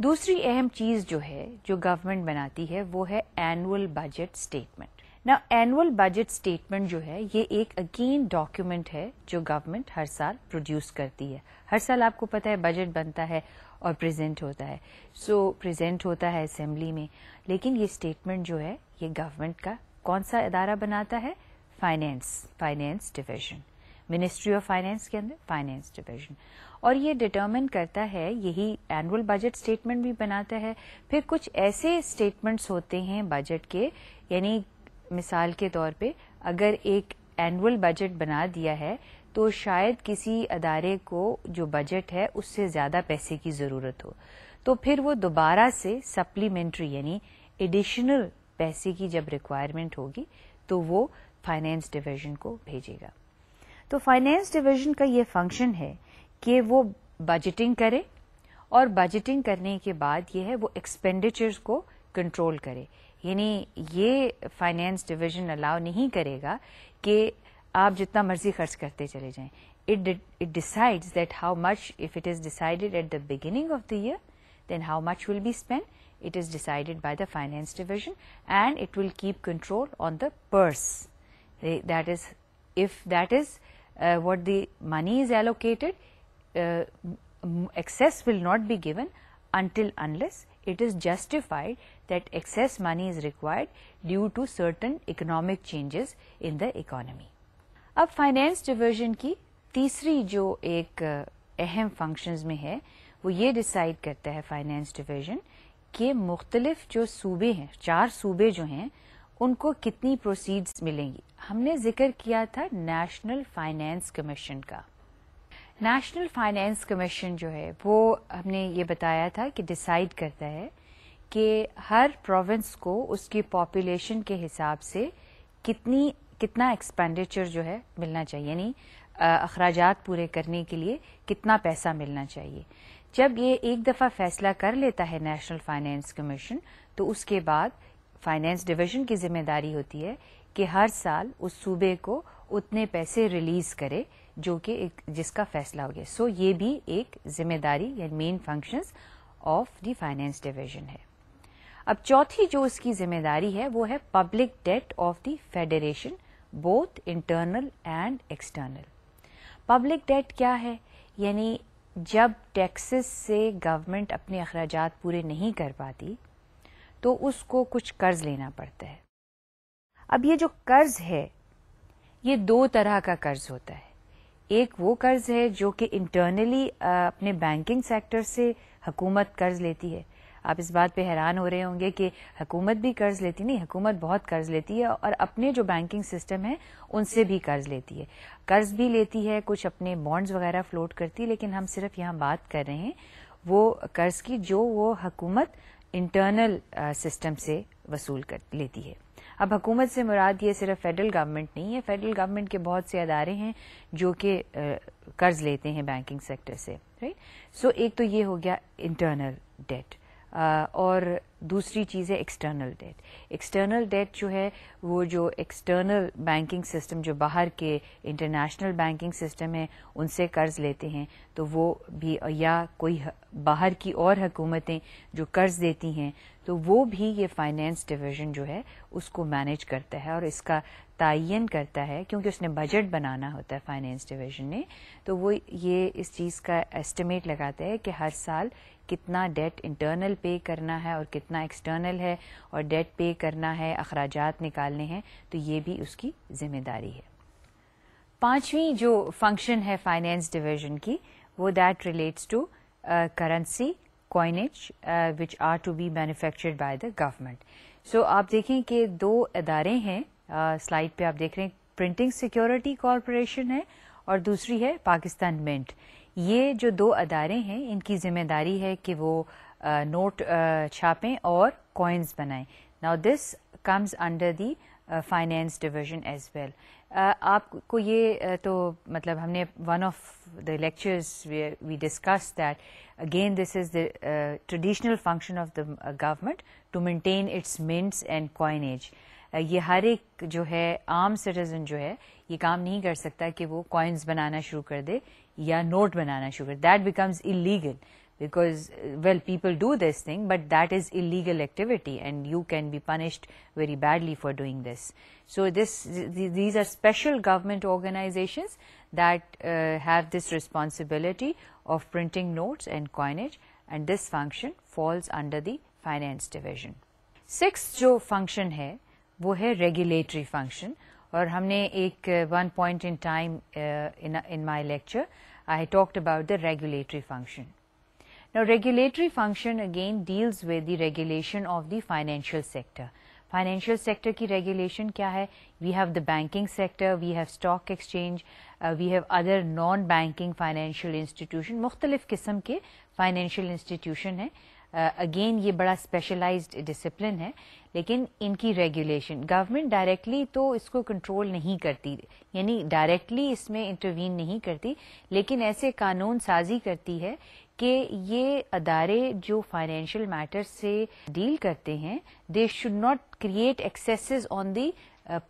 दूसरी अहम चीज जो है जो गवर्नमेंट बनाती है वो है एनुअल बजट स्टेटमेंट ना एनुअल बजट स्टेटमेंट जो है ये एक अगेन डॉक्यूमेंट है जो गवर्नमेंट हर साल प्रोड्यूस करती है हर साल आपको पता है बजट बनता है और प्रेजेंट होता है सो so, प्रेजेंट होता है असेंबली में लेकिन ये स्टेटमेंट जो है ये गवर्नमेंट का कौन सा अदारा बनाता है finance finance division ministry of finance के अंदर फाइनेंस डिविजन और ये डिटर्मिन करता है यही एनुअल बजट स्टेटमेंट भी बनाता है फिर कुछ ऐसे स्टेटमेंट्स होते हैं बजट के यानी मिसाल के तौर पे अगर एक एनुअल बजट बना दिया है तो शायद किसी अदारे को जो बजट है उससे ज़्यादा पैसे की ज़रूरत हो तो फिर वो दोबारा से सप्लीमेंट्री यानी एडिशनल पैसे की जब रिक्वायरमेंट होगी तो वो फाइनेंस डिवीजन को भेजेगा तो फाइनेंस डिवीजन का ये फंक्शन है कि वो बजटिंग करे और बजटिंग करने के बाद ये है वो एक्सपेंडिचर्स को कंट्रोल करे यानी ये फाइनेंस डिवीजन अलाउ नहीं करेगा कि आप जितना मर्जी खर्च करते चले it it decides that how much if it is decided at the beginning of the year then how much will be spent it is decided by the finance division and it will keep control on the purse that is if that is uh, what the money is allocated uh, excess will not be given until unless it is justified that excess money is required due to certain economic changes in the economy अब finance division की तीसरी जो एक अहम functions में है वो ये डिसाइड करता है फाइनेंस डिवीजन कि मुख्तलिफ जो सूबे हैं चार सूबे जो हैं उनको कितनी प्रोसीड्स मिलेंगी हमने जिक्र किया था नेशनल फाइनेंस कमीशन का नेशनल फाइनेंस कमीशन जो है वो हमने ये बताया था कि डिसाइड करता है कि हर प्रोविंस को उसकी पॉपुलेशन के हिसाब से कितनी कितना एक्सपेंडिचर जो है मिलना चाहिए यानी अखराज पूरे करने के लिए कितना पैसा मिलना चाहिए जब ये एक दफ़ा फैसला कर लेता है नेशनल फाइनेंस कमीशन तो उसके बाद फाइनेंस डिवीजन की जिम्मेदारी होती है कि हर साल उस सूबे को उतने पैसे रिलीज करे जो कि एक जिसका फैसला हो गया सो ये भी एक जिम्मेदारी या main functions of the finance division है अब चौथी जो उसकी जिम्मेदारी है वो है public debt of the federation both internal and external public debt क्या है यानी जब टैक्सेस से गवर्नमेंट अपने अखराज पूरे नहीं कर पाती तो उसको कुछ कर्ज लेना पड़ता है अब ये जो कर्ज है ये दो तरह का कर्ज होता है एक वो कर्ज है जो कि इंटरनली अपने बैंकिंग सेक्टर से हकूमत कर्ज लेती है आप इस बात पे हैरान हो रहे होंगे कि हुकूमत भी कर्ज लेती नहीं हुकूमत बहुत कर्ज लेती है और अपने जो बैंकिंग सिस्टम है उनसे भी कर्ज लेती है कर्ज भी लेती है कुछ अपने बॉन्ड्स वगैरह फ्लोट करती है लेकिन हम सिर्फ यहाँ बात कर रहे हैं वो कर्ज की जो वो हकूमत इंटरनल सिस्टम से वसूल कर लेती है अब हकूमत से मुराद ये सिर्फ फेडरल गवर्नमेंट नहीं है फेडरल गवर्नमेंट के बहुत से अदारे हैं जो कि कर्ज लेते हैं बैंकिंग सेक्टर से राइट सो एक तो ये हो गया इंटरनल डेट और दूसरी चीज़ है एक्सटर्नल डेट एक्सटर्नल डेट जो है वो जो एक्सटर्नल बैंकिंग सिस्टम जो बाहर के इंटरनेशनल बैंकिंग सिस्टम है उनसे कर्ज लेते हैं तो वो भी या कोई बाहर की और हकूमतें जो कर्ज देती हैं तो वो भी ये फाइनेंस डिवीजन जो है उसको मैनेज करता है और इसका तयन करता है क्योंकि उसने बजट बनाना होता है फाइनेंस डिवीजन ने तो वो ये इस चीज़ का एस्टिमेट लगाता है कि हर साल कितना डेट इंटरनल पे करना है और कितना अपना एक्सटर्नल है और डेट पे करना है अखराज निकालने हैं तो ये भी उसकी जिम्मेदारी है पांचवी जो फंक्शन है फाइनेंस डिविजन की वो that relates to currency coinage which are to be be by the government so आप देखें कि दो अदारे हैं स्लाइड uh, पे आप देख रहे हैं प्रिंटिंग सिक्योरिटी कॉरपोरेशन है और दूसरी है पाकिस्तान मिंट ये जो दो अदारे हैं इनकी जिम्मेदारी है कि वो नोट छापें और कॉइन्स बनाएं now this comes under the finance division as well आपको ये तो मतलब हमने one of the lectures we discuss that again this is the uh, function of the the to maintain its maintain and coinage ये हर एक जो है आम सिटीजन जो है ये काम नहीं कर सकता कि वो कॉइन्स बनाना शुरू कर दे या नोट बनाना शुरू कर that becomes illegal because uh, well people do this thing but that is illegal activity and you can be punished very badly for doing this. So this th these are special government organizations that uh, have this responsibility of printing notes and coinage and this function falls under the finance division. Sixth, जो function है वो है regulatory function और हमने एक one point in in in my lecture I talked about the regulatory function. Now, regulatory function again deals with the regulation of the financial sector. Financial sector की regulation क्या है we have the banking sector we have stock exchange we have other non banking financial institution मुख्तलिफ किस्म के financial institution हैं again uh, ये बड़ा specialised discipline है लेकिन इनकी रेगुलेशन गवर्नमेंट डायरेक्टली तो इसको कंट्रोल नहीं करती यानी डायरेक्टली इसमें इंटरवीन नहीं करती लेकिन ऐसे कानून साजी करती है कि ये अदारे जो फाइनेंशियल मैटर से डील करते हैं they should not create excesses on the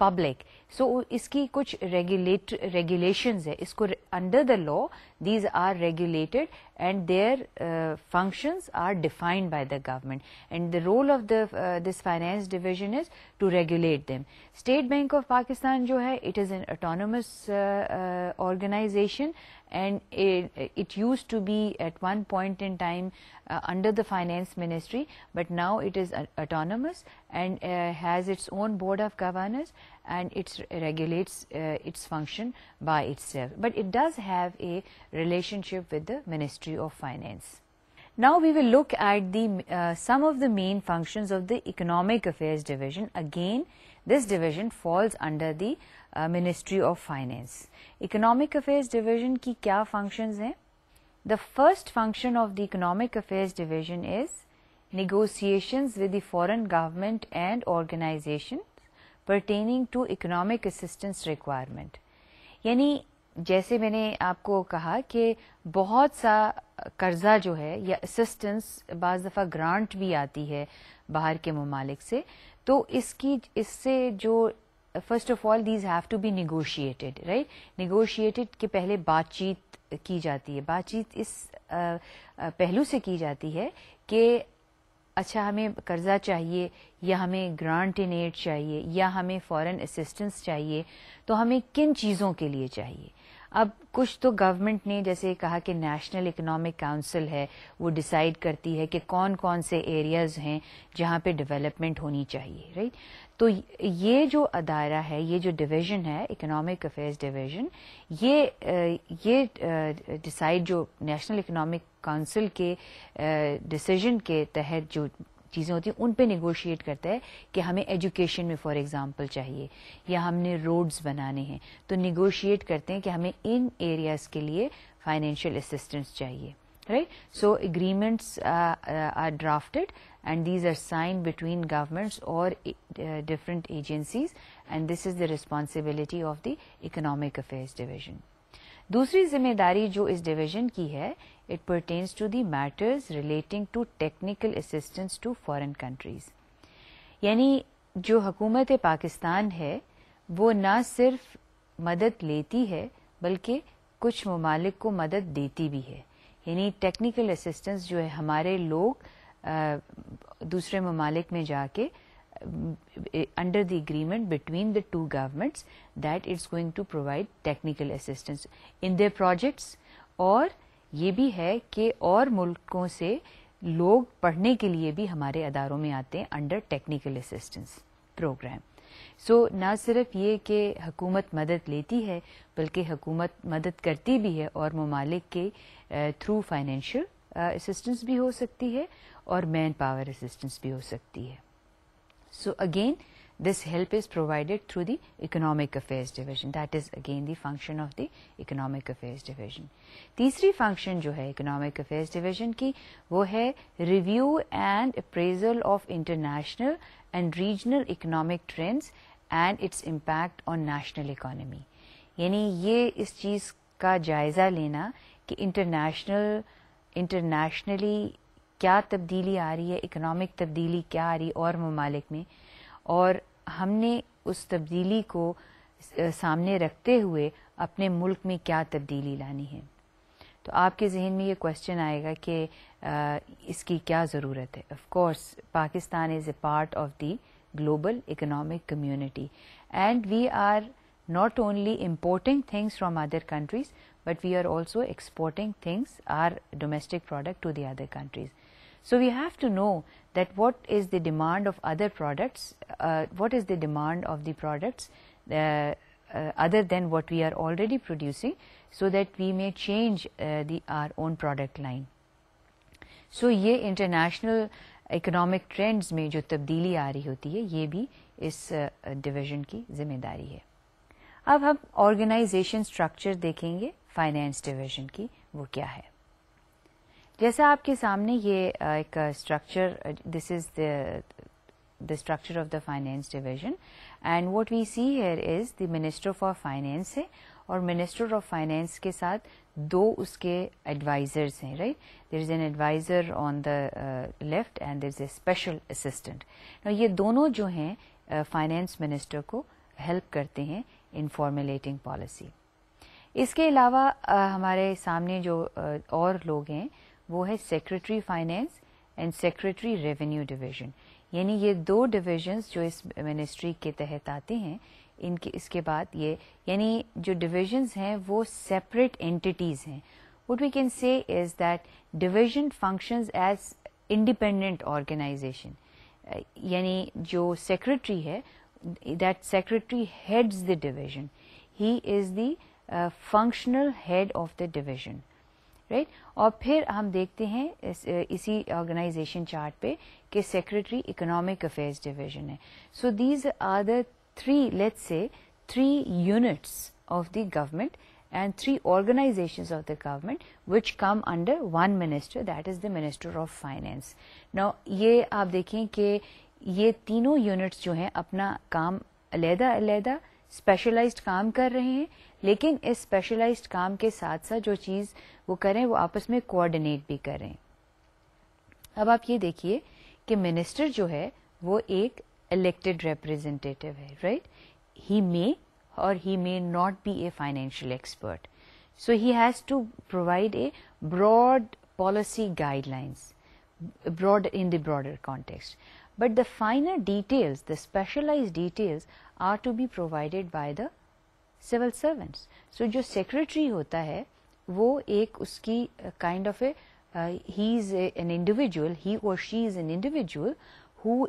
public so so, इसकी कुछ रेगुलेट रेगुलेशन है इसको under the law these are regulated and their function are defined by the government and the role of the this finance division is to regulate them state bank of Pakistan जो है it is an autonomous organization and it use to be at one point in time uh, under the finance ministry but now it is autonomous and uh, has its own board of governors and it regulates uh, its function by itself but it does have a relationship with the ministry of finance now we will look at the uh, some of the main functions of the Economic Affairs Division. Again, this division falls under the uh, Ministry of Finance. Economic Affairs Division ki kya functions hain? The first function of the Economic Affairs Division is negotiations with the foreign government and organizations pertaining to economic assistance requirement. यानी जैसे मैंने आपको कहा कि बहुत सा कर्जा जो है या असिस्टेंस बाज दफ़ा ग्रांट भी आती है बाहर के ममालिक से तो इसकी इससे जो first of all these have to be negotiated right negotiated के पहले बातचीत की जाती है बातचीत इस पहलू से की जाती है कि अच्छा हमें कर्जा चाहिए या हमें ग्रांट इन एड चाहिए या हमें फॉरन असिस्टेंस चाहिए तो हमें किन चीज़ों के लिए चाहिए अब कुछ तो गवर्नमेंट ने जैसे कहा कि नेशनल इकोनॉमिक काउंसिल है वो डिसाइड करती है कि कौन कौन से एरियाज हैं जहां पे डेवलपमेंट होनी चाहिए राइट तो ये जो अदायरा है ये जो डिवीज़न है इकोनॉमिक अफेयर्स डिवीज़न ये ये डिसाइड जो नेशनल इकोनॉमिक काउंसिल के डिसीजन के तहत जो चीज़ें होती हैं उन पे निगोशिएट करता है कि हमें एजुकेशन में फॉर एग्जांपल चाहिए या हमने रोड्स बनाने हैं तो निगोशिएट करते हैं कि हमें इन एरियाज़ के लिए फाइनेंशियल असिस्टेंस चाहिए right so agreements are uh, and these are signed between governments or uh, different agencies and this is the responsibility of the economic affairs division दूसरी जिम्मेदारी जो इस डिवीजन की है it pertains to the matters relating to technical assistance to foreign countries यानी जो हुकूमत पाकिस्तान है वो ना सिर्फ मदद लेती है बल्कि कुछ ममालिक को मदद देती भी है यानी टेक्निकल असिस्टेंस जो है हमारे लोग दूसरे ममालिक में जाके under the agreement between the two governments that it's going to provide technical assistance in their projects और ये भी है कि और मुल्कों से लोग पढ़ने के लिए भी हमारे अदारों में आते हैं under technical assistance programme so ना सिर्फ ये कि हुकूमत मदद लेती है बल्कि हुकूमत मदद करती भी है और ममालिक के थ्रू फाइनेंशियल असिस्टेंस भी हो सकती है और मैन पावर असिस्टेंस भी हो सकती है so again this help is provided through the economic affairs division that is again the function of the economic affairs division तीसरी function जो है economic affairs division की वो है review and appraisal of international and regional economic trends and its impact on national economy यानी ये इस चीज का जायजा लेना कि international internationally क्या तब्दीली आ रही है इकनॉमिक तब्दीली क्या आ रही और ममालिक में और हमने उस तब्दीली को सामने रखते हुए अपने मुल्क में क्या तब्दीली लानी है तो आपके जहन में ये क्वेश्चन आएगा कि इसकी क्या ज़रूरत है of course Pakistan is a part of the global economic community and we are not only importing things from other countries but we are also exporting things our domestic product to the other countries So we have to know that what is the demand of other products, uh, what is the demand of the products uh, uh, other than what we are already producing so that we may change uh, the our own product line. So ye international economic trends mein jo tabdili aa rahi hoti hai ye bhi is uh, division की जिम्मेदारी है अब हम organization structure देखेंगे finance division की वो क्या है जैसा आपके सामने ये एक structure this is the the structure of the finance division and what we see here is the minister for finance है और minister of finance के साथ दो उसके advisors हैं right there is an advisor on the uh, left and there is a special assistant now ये दोनों जो हैं uh, finance minister को help करते हैं in formulating policy इसके अलावा uh, हमारे सामने जो uh, और लोग हैं वो है secretary finance and secretary revenue division यानी ये दो डिविजन्स जो इस मिनिस्ट्री के तहत आते हैं इनके इसके बाद ये यानी जो डिविजन्स हैं वो सेपरेट एंटिटीज हैं what we can say is that division function as independent organization यानी जो सेक्रेटरी है that secretary heads the division he is the functional head of the division right और फिर हम देखते हैं इस, इसी ऑर्गेनाइजेशन चार्ट पे कि सेक्रेटरी इकोनॉमिक अफेयर्स डिवीजन है so these are the three let's say three units of the government and three organization of the government which come under one minister that is the minister of finance now ये आप देखें कि ये तीनों units जो हैं अपना काम अलहदा अलहदा स्पेशलाइज्ड काम कर रहे हैं लेकिन इस स्पेशलाइज्ड काम के साथ साथ जो चीज़ वो करें वो आपस में कोऑर्डिनेट भी करें अब आप ये देखिए कि मिनिस्टर जो है वो एक इलेक्टेड रिप्रेजेंटेटिव है right he may or he may not be a financial expert so he has to provide a broad policy guidelines broad in the broader context but the finer details the specialized details are to be provided by the civil servants so jo secretary hota hai वो एक उसकी kind of a he is an individual he or she is an individual who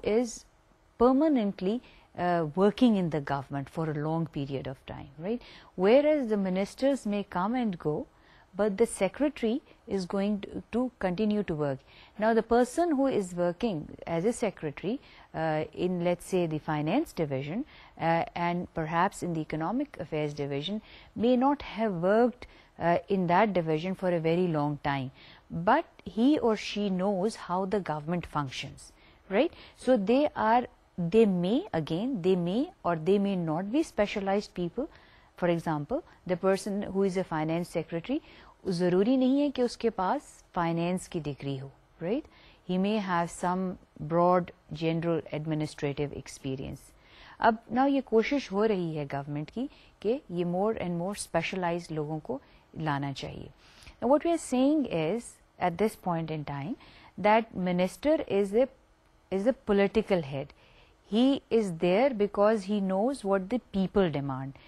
permanently uh, working in the government for a long period of time, right? Whereas the ministers may come and go, but the secretary is going to, continue to work. Now, the person who is working as a secretary uh, in, let's say, the finance division uh, and perhaps in the economic affairs division may not have worked uh, in that division for a very long time but he or she knows how the government functions right so they are they may again they may or they may not be specialized people for example the person who is a finance secretary जरूरी नहीं है कि उसके पास फाइनेंस की degree हो right he may have some broad general administrative experience अब ना ये कोशिश हो रही है government की कि ये more and more specialized लोगों को लाना चाहिए what we are seeing is at this point in time that minister is a is a political head he is there because he knows what the people demand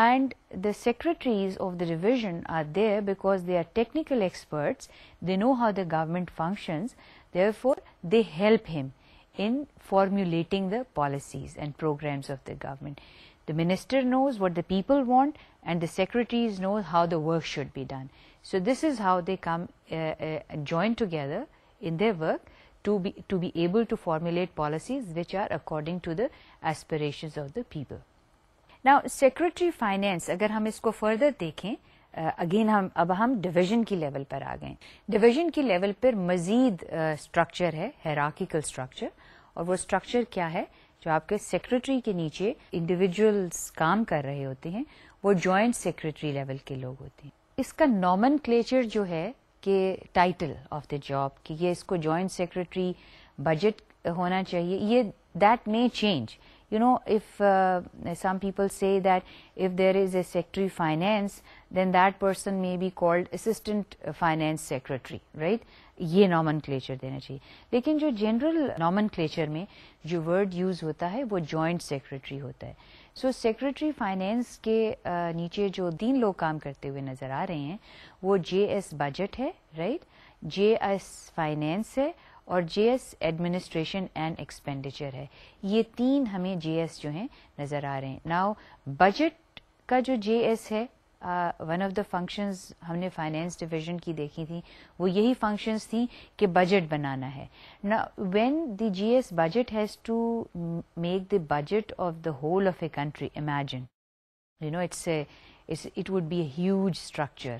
and the secretaries of the division are there because they are technical experts they know how the government functions therefore they help him in formulating the policies and programs of the government the minister knows what the people want and the secretaries know how the work should be done. So this is how they come uh, uh, join together in their work to be, to be able to formulate policies which are according to the aspirations of the people. Now secretary finance अगर हम इसको further देखें again uh, हम अब हम division की level पर आ गए डिवीजन की लेवल पर मजीद स्ट्रक्चर uh, है हेराकिकल स्ट्रक्चर जो आपके सेक्रेटरी के नीचे इंडिविजुअल्स काम कर रहे होते हैं वो ज्वाइंट सेक्रेटरी लेवल के लोग होते हैं इसका नॉमन क्लेचर जो है के टाइटल ऑफ द जॉब कि ये इसको ज्वाइंट सेक्रेटरी बजट होना चाहिए ये that may change you know if some people say that if there is a secretary finance then that person may be called assistant finance secretary right ये नॉमन clutcher देना चाहिए लेकिन जो जनरल नॉमन क्लेचर में जो वर्ड यूज होता है वो ज्वाइंट सेक्रेटरी होता है सो सेक्रेटरी फाइनेंस के नीचे जो तीन लोग काम करते हुए नजर आ रहे हैं वो जे एस बजट है राइट जे एस फाइनेंस है और J S administration and expenditure है ये तीन हमें जे एस जो है नजर आ रहे हैं नाव बजट का जो जे एस है वन ऑफ द फंक्शंस हमने फाइनेंस डिवीजन की देखी थी वो यही फंक्शंस थी कि बजट बनाना है ना when the GS budget has to make the budget of the whole of a country imagine you know it's a it's, it would be a huge structure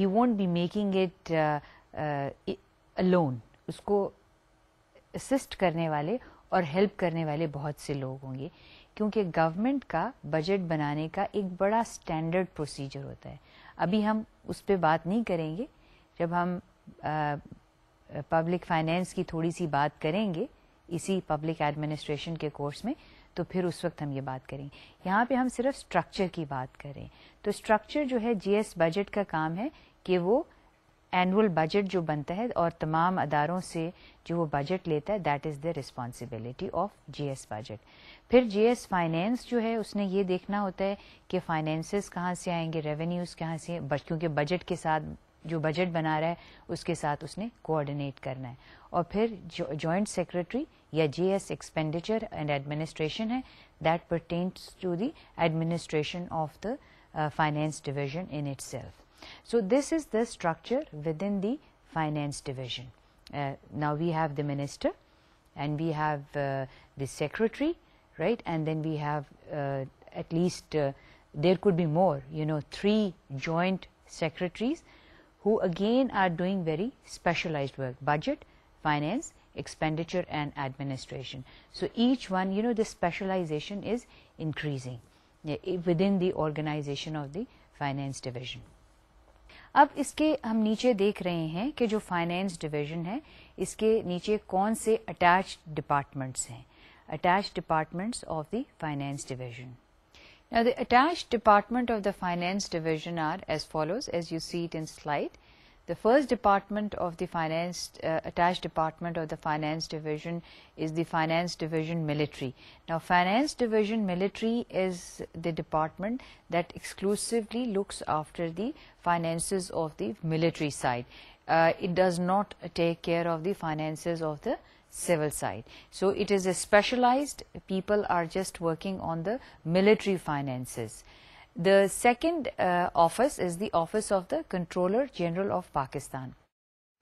he won't be making it uh, uh, alone usko assist karne wale और help करने वाले बहुत से लोग होंगे क्योंकि government का budget बनाने का एक बड़ा स्टैंडर्ड प्रोसीजर होता है अभी हम उस पर बात नहीं करेंगे जब हम पब्लिक फाइनेंस की थोड़ी सी बात करेंगे इसी पब्लिक एडमिनिस्ट्रेशन के कोर्स में तो फिर उस वक्त हम ये बात करेंगे यहाँ पे हम सिर्फ स्ट्रक्चर की बात करें तो स्ट्रक्चर जो है जीएस बजट का काम है कि वो एनुअल बजट जो बनता है और तमाम अदारों से जो वो बजट लेता है that is the responsibility of GS budget फिर जीएस फाइनेंस जो है उसने ये देखना होता है कि फाइनेंस कहाँ से आएंगे रेवेन्यूज कहाँ से क्योंकि बजट के साथ जो बजट बना रहा है उसके साथ उसने कोऑर्डिनेट करना है और फिर जॉइंट सेक्रेटरी या जीएस एक्सपेंडिचर एंड एडमिनिस्ट्रेशन है that pertains to the administration of the finance division in itself So this is the structure within the finance division. Uh, now we have the minister and we have uh, the secretary, right? And then we have uh, at least uh, there could be more, you know, three joint secretaries who again are doing very specialized work, budget, finance, expenditure and administration. So each one, you know, the specialization is increasing within the organization of the finance division. अब इसके हम नीचे देख रहे हैं कि जो finance division है इसके नीचे कौन से अटैच डिपार्टमेंट्स हैं attach departments of the finance division Now the attached department of the finance division are as follows as you see it in slide The first department of the finance, uh, attached department of the finance division is the finance division military. Now finance division military is the department that exclusively looks after the finances of the military side. Uh, it does not take care of the finances of the civil side. So it is a specialized, people are just working on the military finances. The second uh, office is the office of the Controller General of Pakistan.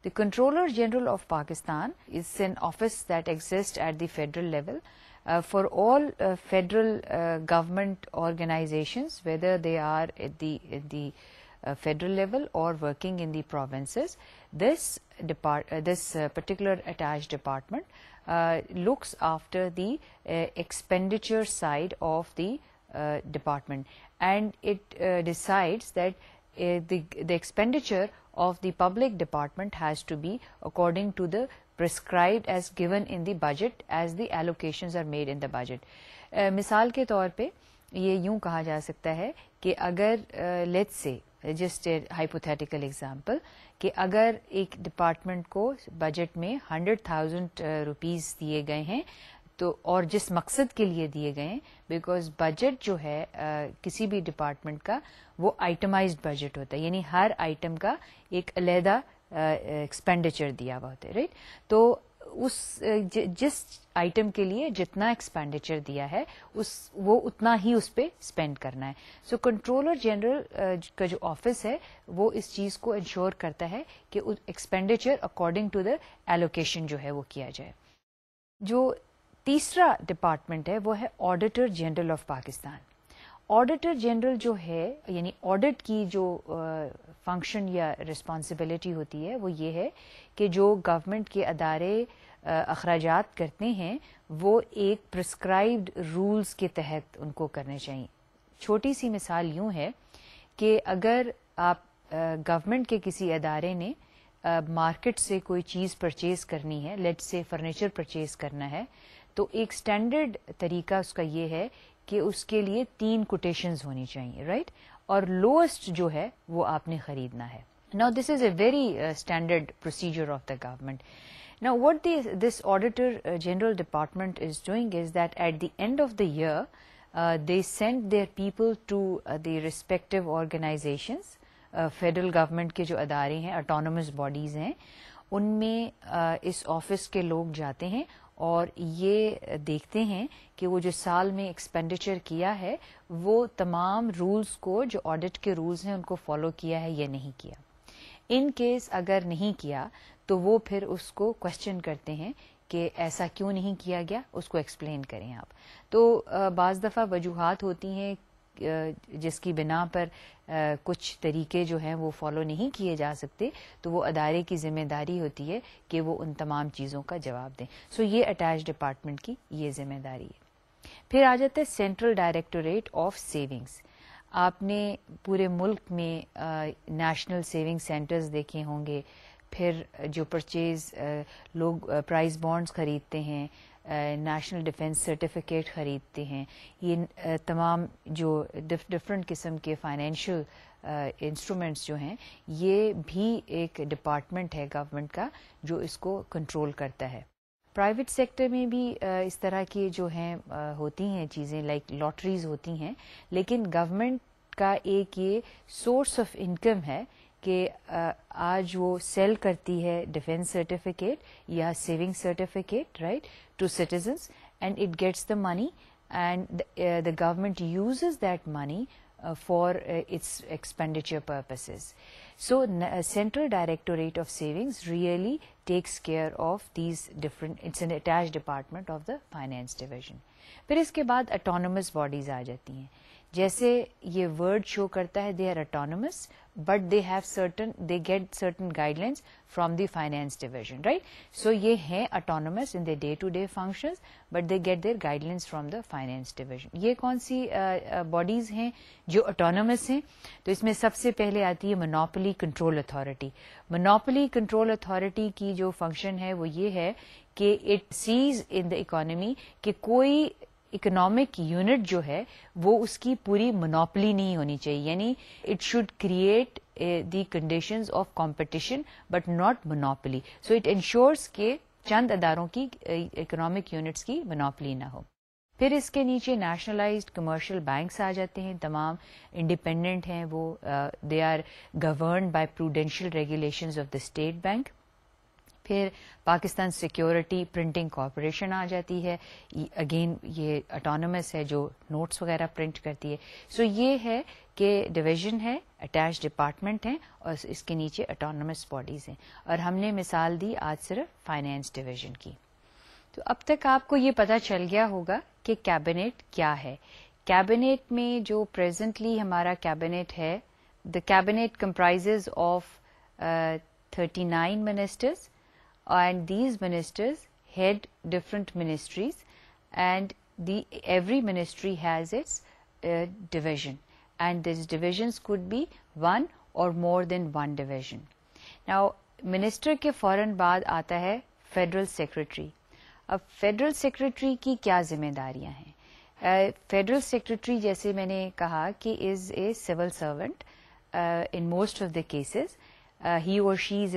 The Controller General of Pakistan is an office that exists at the federal level uh, for all uh, federal uh, government organizations, whether they are at the, at the uh, federal level or working in the provinces. This, depart, uh, this particular attached department looks after the expenditure side of the uh, department and it uh, decides that uh, the, the expenditure of the public department has to be according to the prescribed as given in the budget as the allocations are made in the budget. Uh, मिसाल के तौर पे ये यूं कहा जा सकता है कि let's say, just a hypothetical example, ke agar ek department ko budget mein 100,000 hundred thousand rupees दिए गए हैं तो और जिस मकसद के लिए दिए गए बिकॉज बजट जो है आ, किसी भी डिपार्टमेंट का वो आइटमाइज्ड बजट होता है यानी हर आइटम का एक अलहदा एक्सपेंडिचर दिया हुआ होता है राइट तो उस ज, जिस आइटम के लिए जितना एक्सपेंडिचर दिया है उस वो उतना ही उस पर स्पेंड करना है सो कंट्रोलर जनरल का जो ऑफिस है वो इस चीज को इंश्योर करता है कि expenditure according to the allocation जो है वो किया जाए जो तीसरा डिपार्टमेंट है वो है auditor general of Pakistan auditor general जो है यानी ऑडिट की जो फंक्शन या रिस्पॉन्सिबिलिटी होती है वो ये है कि जो गवर्नमेंट के अदारे अखराज करते हैं वो एक प्रिस्क्राइब्ड रूल्स के तहत उनको करने चाहिए छोटी सी मिसाल यूं है कि अगर आप गवर्नमेंट के किसी अदारे ने मार्केट से कोई चीज़ परचेज करनी है लेट से फर्नीचर परचेज करना है तो एक स्टैंडर्ड तरीका उसका ये है कि उसके लिए तीन कोटेशंस होनी चाहिए राइट और लोएस्ट जो है वो आपने खरीदना है now this is a very uh, standard procedure of the government now what the, this auditor uh, general department is doing is that at the end of the year uh, they send their people to uh, the respective organizations federal government के जो अदारे हैं autonomous bodies हैं उनमें इस office के लोग जाते हैं और ये देखते हैं कि वो जो साल में एक्सपेंडिचर किया है वो तमाम रूल्स को जो ऑडिट के रूल्स हैं उनको फॉलो किया है या नहीं किया इन केस अगर नहीं किया तो वो फिर उसको क्वेश्चन करते हैं कि ऐसा क्यों नहीं किया गया उसको एक्सप्लेन करें आप तो बाज़ दफ़ा वजूहत होती हैं जिसकी बिना पर कुछ तरीके जो हैं वो फॉलो नहीं किए जा सकते तो वो अदारे की जिम्मेदारी होती है कि वो उन तमाम चीज़ों का जवाब दें सो ये अटैच डिपार्टमेंट की ये जिम्मेदारी है फिर आ जाता है सेंट्रल डायरेक्टोरेट ऑफ सेविंग्स आपने पूरे मुल्क में नेशनल सेविंग सेंटर्स देखे होंगे फिर जो परचेज लोग प्राइस बॉन्ड्स खरीदते हैं नेशनल डिफेंस सर्टिफिकेट ख़रीदते हैं ये तमाम जो डिफरेंट किस्म के फाइनेंशियल इंस्ट्रूमेंट्स जो हैं ये भी एक डिपार्टमेंट है गवर्नमेंट का जो इसको कंट्रोल करता है प्राइवेट सेक्टर में भी इस तरह के जो हैं होती हैं चीज़ें लाइक लॉटरीज होती हैं लेकिन गवर्नमेंट का एक ये सोर्स ऑफ इनकम है कि आज वो सेल करती है डिफेंस सर्टिफिकेट या saving certificate right to citizens and it gets the money and uh, the government uses that money uh, for uh, its expenditure purposes. So, Central Directorate of Savings really takes care of these different, it's an attached department of the Finance Division. फिर इसके बाद autonomous bodies आ जाती हैं. जैसे ये word show करता है they are autonomous but they have certain they get certain guidelines from the finance division right so ये है autonomous in the day to day function but they get their guidelines from the finance division ये कौन सी bodies uh, uh, हैं जो autonomous हैं तो इसमें सबसे पहले आती है monopoly control authority monopoly control authority की जो फंक्शन है वो ये है कि it sees in the economy कि कोई इकोनॉमिक यूनिट जो है वो उसकी पूरी मोनोपली नहीं होनी चाहिए यानी it should create the conditions of competition but not monopoly so it insures के चंद अदारों की इकोनॉमिक eh, यूनिट्स की मोनोपली ना हो फिर इसके नीचे नेशनलाइज्ड कमर्शियल बैंक्स आ जाते हैं तमाम इंडिपेंडेंट हैं वो they are govern by prudential regulations of the state bank फिर पाकिस्तान सिक्योरिटी प्रिंटिंग कॉरपोरेशन आ जाती है अगेन ये ऑटोनमस है जो नोट्स वगैरह प्रिंट करती है सो so ये है कि डिवीजन है अटैच डिपार्टमेंट हैं और इसके नीचे ऑटोनमस बॉडीज हैं और हमने मिसाल दी आज सिर्फ फाइनेंस डिवीजन की तो अब तक आपको ये पता चल गया होगा कि कैबिनेट क्या है कैबिनेट में जो प्रेजेंटली हमारा कैबिनेट है the cabinet comprises of thirty nine ministers and these ministers head different ministries and the every ministry has its uh, division and these divisions could be one or more than one division now minister ke foran baad aata hai federal secretary اب federal secretary کی کیا ذمہ داریاں ہیں federal uh, secretary جیسے میں نے کہا کہ is a civil servant in most of the cases he or she از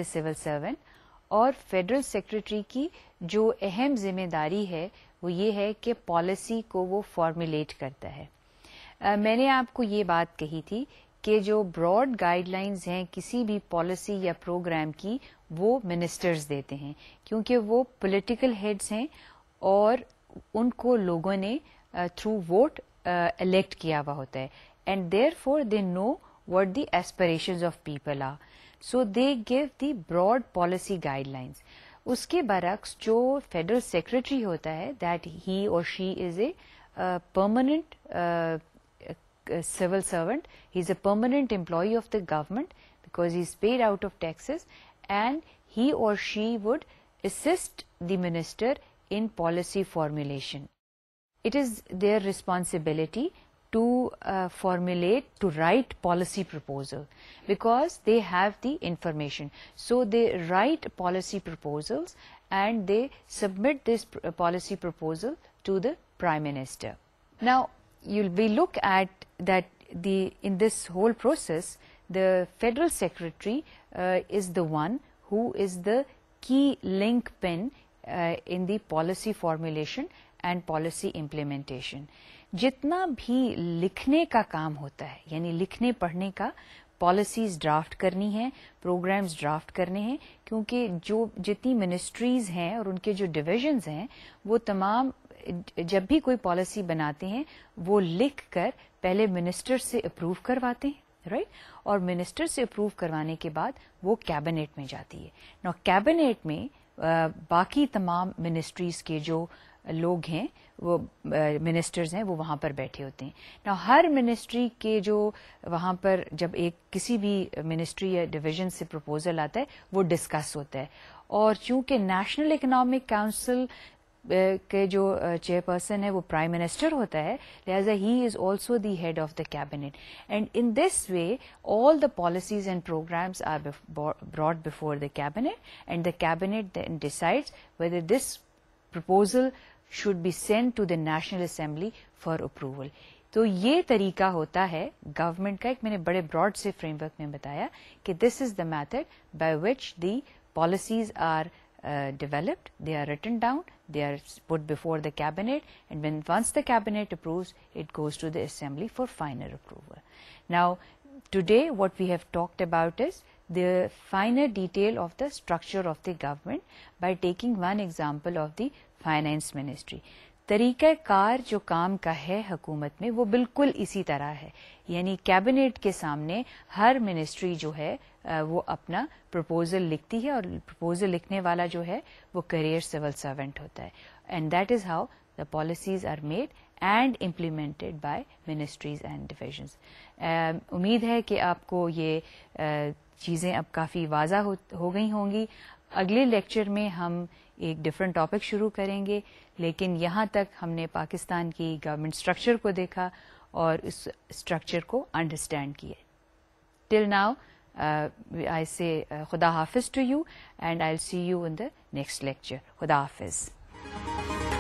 और फेडरल सेक्रेटरी की जो अहम जिम्मेदारी है वो ये है कि पॉलिसी को वो फॉर्मुलेट करता है uh, मैंने आपको ये बात कही थी कि जो ब्रॉड गाइडलाइंस हैं किसी भी पॉलिसी या प्रोग्राम की वो मिनिस्टर्स देते हैं क्योंकि वो पॉलिटिकल हेड्स हैं और उनको लोगों ने थ्रू वोट इलेक्ट किया हुआ होता है and therefore they know what the aspiration of people are So they give the broad policy guidelines. उसके बरक्स जो federal secretary होता है that he or she is a permanent civil servant. He is a permanent employee of the government because he is paid out of taxes and he or she would assist the minister in policy formulation. It is their responsibility to uh, formulate, to write policy proposal because they have the information. So they write policy proposals and they submit this pr uh, policy proposal to the Prime Minister. Now you'll be look at that the in this whole process the Federal Secretary uh, is the one who is the key link pin uh, in the policy formulation and policy implementation. जितना भी लिखने का काम होता है यानी लिखने पढ़ने का पॉलिसीज ड्राफ्ट करनी है प्रोग्राम्स ड्राफ्ट करने हैं क्योंकि जो जितनी मिनिस्ट्रीज हैं और उनके जो डिविजन्स हैं वो तमाम जब भी कोई पॉलिसी बनाते हैं वो लिख कर पहले मिनिस्टर से अप्रूव करवाते हैं राइट right? और मिनिस्टर से अप्रूव करवाने के बाद वो कैबिनेट में जाती है ना कैबिनेट में बाकी तमाम मिनिस्ट्रीज के जो लोग हैं वो मिनिस्टर्स हैं वो वहां पर बैठे होते हैं ना हर मिनिस्ट्री के जो वहां पर जब एक किसी भी मिनिस्ट्री या डिवीजन से प्रपोजल आता है वो डिस्कस होता है और चूंकि नेशनल इकोनॉमिक काउंसिल के जो चेयरपर्सन है वो प्राइम मिनिस्टर होता है लिहाजा he is also the head of the cabinet and in this way all the policies and programmes are brought before the cabinet and the cabinet then whether this proposal should be sent to the National Assembly for approval. So, ये तरीका होता है government का एक मैंने बड़े broad से framework में बताया कि this is the method by which the policies are developed, they are written down, they are put before the cabinet and when once the cabinet approves, it goes to the assembly for final approval. Now, today what we have talked about is the finer detail of the structure of the government by taking one example of the finance ministry तरीक़ाकार जो काम का है हकूमत में वो बिल्कुल इसी तरह है यानी कैबिनेट के सामने हर मिनिस्ट्री जो है वो अपना प्रपोजल लिखती है और प्रपोजल लिखने वाला जो है वो करियर सिविल सर्वेंट होता है and that is how the policies are made and implemented by ministries and divisions उम्मीद है कि आपको ये uh, चीज़ें अब काफ़ी वाजा हो, हो गई होंगी अगले लेक्चर में हम एक डिफरेंट टॉपिक शुरू करेंगे लेकिन यहाँ तक हमने पाकिस्तान की गवर्नमेंट स्ट्रक्चर को देखा और इस स्ट्रक्चर को अंडरस्टैंड किया टिल नाउ आई से खुदा हाफिज to you and I see you in the next lecture खुदा हाफिज़